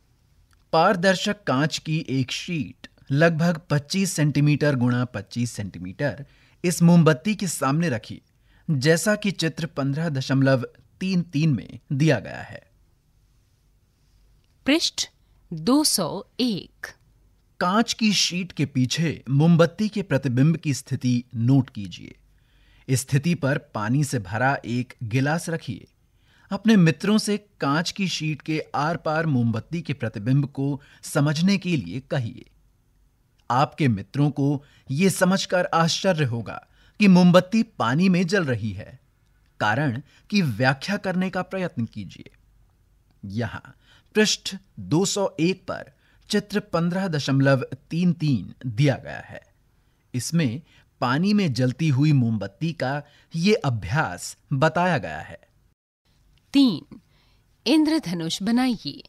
पारदर्शक कांच की एक शीट लगभग 25 सेंटीमीटर गुणा 25 सेंटीमीटर इस मोमबत्ती के सामने रखिए जैसा कि चित्र 15.33 में दिया गया है पृष्ठ 201 कांच की शीट के पीछे मोमबत्ती के प्रतिबिंब की स्थिति नोट कीजिए स्थिति पर पानी से भरा एक गिलास रखिए अपने मित्रों से कांच की शीट के आर पार मोमबत्ती के प्रतिबिंब को समझने के लिए कहिए आपके मित्रों को यह समझकर आश्चर्य होगा कि मोमबत्ती पानी में जल रही है कारण की व्याख्या करने का प्रयत्न कीजिए यहां पृष्ठ 201 पर चित्र 15.33 दिया गया है इसमें पानी में जलती हुई मोमबत्ती का यह अभ्यास बताया गया है तीन इंद्रधनुष बनाइए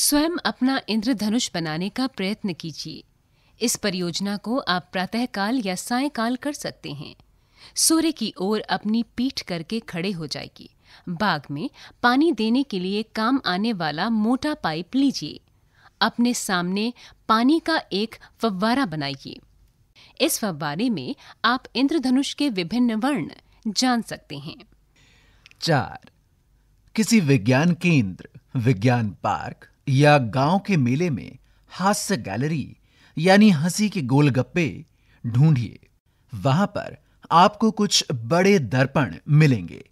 स्वयं अपना इंद्रधनुष बनाने का प्रयत्न कीजिए इस परियोजना को आप प्रातःकाल या सायकाल कर सकते हैं सूर्य की ओर अपनी पीठ करके खड़े हो जाएगी बाग में पानी देने के लिए काम आने वाला मोटा पाइप लीजिए अपने सामने पानी का एक फव्वारा बनाइए इस फव्वारे में आप इंद्रधनुष के विभिन्न वर्ण जान सकते हैं चार किसी विज्ञान केंद्र विज्ञान पार्क या गांव के मेले में हास्य गैलरी यानी हंसी के गोलगप्पे ढूंढिए वहां पर आपको कुछ बड़े दर्पण मिलेंगे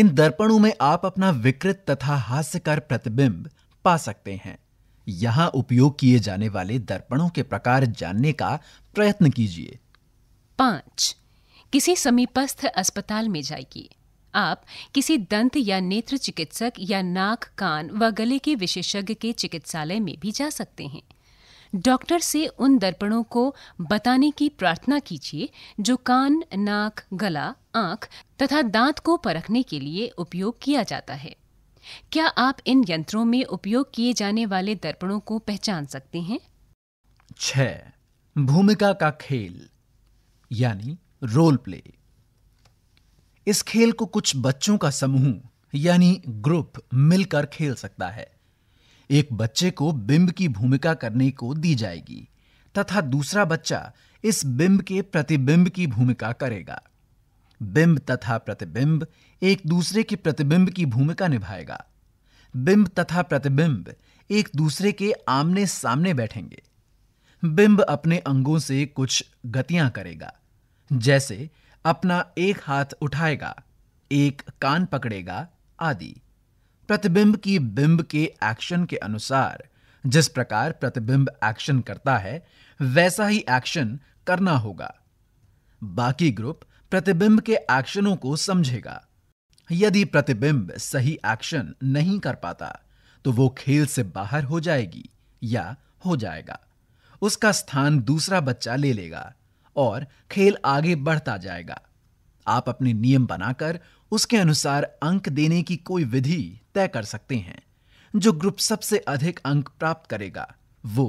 इन दर्पणों में आप अपना विकृत तथा हास्यकर प्रतिबिंब पा सकते हैं यहां उपयोग किए जाने वाले दर्पणों के प्रकार जानने का प्रयत्न कीजिए पांच किसी समीपस्थ अस्पताल में जाइए आप किसी दंत या नेत्र चिकित्सक या नाक कान व गले के विशेषज्ञ के चिकित्सालय में भी जा सकते हैं डॉक्टर से उन दर्पणों को बताने की प्रार्थना कीजिए जो कान नाक गला आंख तथा दांत को परखने के लिए उपयोग किया जाता है क्या आप इन यंत्रों में उपयोग किए जाने वाले दर्पणों को पहचान सकते हैं छ भूमिका का खेल यानी रोल प्ले इस खेल को कुछ बच्चों का समूह यानी ग्रुप मिलकर खेल सकता है एक बच्चे को बिंब की भूमिका करने को दी जाएगी तथा दूसरा बच्चा इस बिंब के प्रतिबिंब की भूमिका करेगा बिंब तथा प्रतिबिंब एक दूसरे के प्रतिबिंब की भूमिका निभाएगा बिंब तथा प्रतिबिंब एक दूसरे के आमने सामने बैठेंगे बिंब अपने अंगों से कुछ गतियां करेगा जैसे अपना एक हाथ उठाएगा एक कान पकड़ेगा आदि प्रतिबिंब की बिंब के एक्शन के अनुसार जिस प्रकार प्रतिबिंब एक्शन करता है वैसा ही एक्शन करना होगा बाकी ग्रुप प्रतिबिंब के एक्शनों को समझेगा यदि प्रतिबिंब सही एक्शन नहीं कर पाता तो वो खेल से बाहर हो जाएगी या हो जाएगा उसका स्थान दूसरा बच्चा ले लेगा और खेल आगे बढ़ता जाएगा आप अपने नियम बनाकर उसके अनुसार अंक देने की कोई विधि तय कर सकते हैं जो ग्रुप सबसे अधिक अंक प्राप्त करेगा वो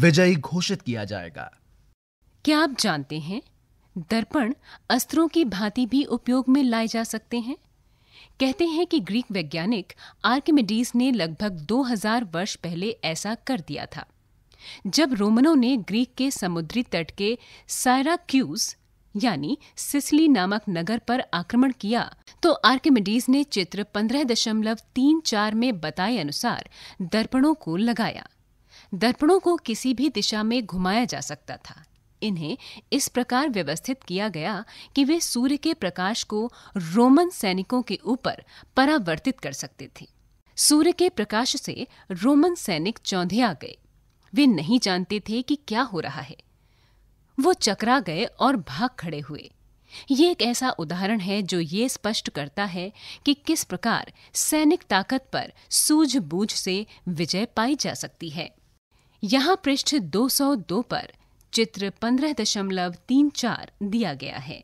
विजयी घोषित किया जाएगा क्या आप जानते हैं दर्पण अस्त्रों की भांति भी उपयोग में लाए जा सकते हैं कहते हैं कि ग्रीक वैज्ञानिक आर्किमिडीज ने लगभग 2000 वर्ष पहले ऐसा कर दिया था जब रोमनों ने ग्रीक के समुद्री तट के सायराक्यूज यानी सिसली नामक नगर पर आक्रमण किया तो आर्किमिडीज ने चित्र 15.34 में बताए अनुसार दर्पणों को लगाया दर्पणों को किसी भी दिशा में घुमाया जा सकता था इन्हें इस प्रकार व्यवस्थित किया गया कि वे सूर्य के प्रकाश को रोमन सैनिकों के ऊपर परावर्तित कर सकते थे सूर्य के प्रकाश से रोमन सैनिक चौंधे आ गए वे नहीं जानते थे कि क्या हो रहा है वो चकरा गए और भाग खड़े हुए ये एक ऐसा उदाहरण है जो ये स्पष्ट करता है कि किस प्रकार सैनिक ताकत पर सूझबूझ से विजय पाई जा सकती है यहाँ पृष्ठ 202 पर चित्र 15.34 दिया गया है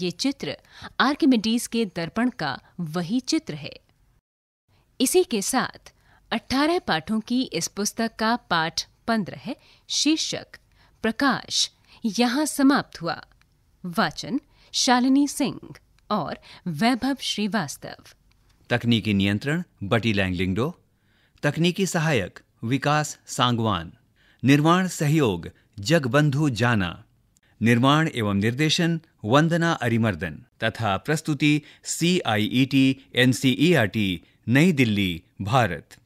ये चित्र आर्किमिडीज के दर्पण का वही चित्र है इसी के साथ 18 पाठों की इस पुस्तक का पाठ 15 है शीर्षक प्रकाश यहाँ समाप्त हुआ वाचन शालिनी सिंह और वैभव श्रीवास्तव तकनीकी नियंत्रण बटी लैंगलिंगडो तकनीकी सहायक विकास सांगवान निर्माण सहयोग जगबंधु जाना निर्माण एवं निर्देशन वंदना अरिमर्दन तथा प्रस्तुति C I E T N C E R T नई दिल्ली भारत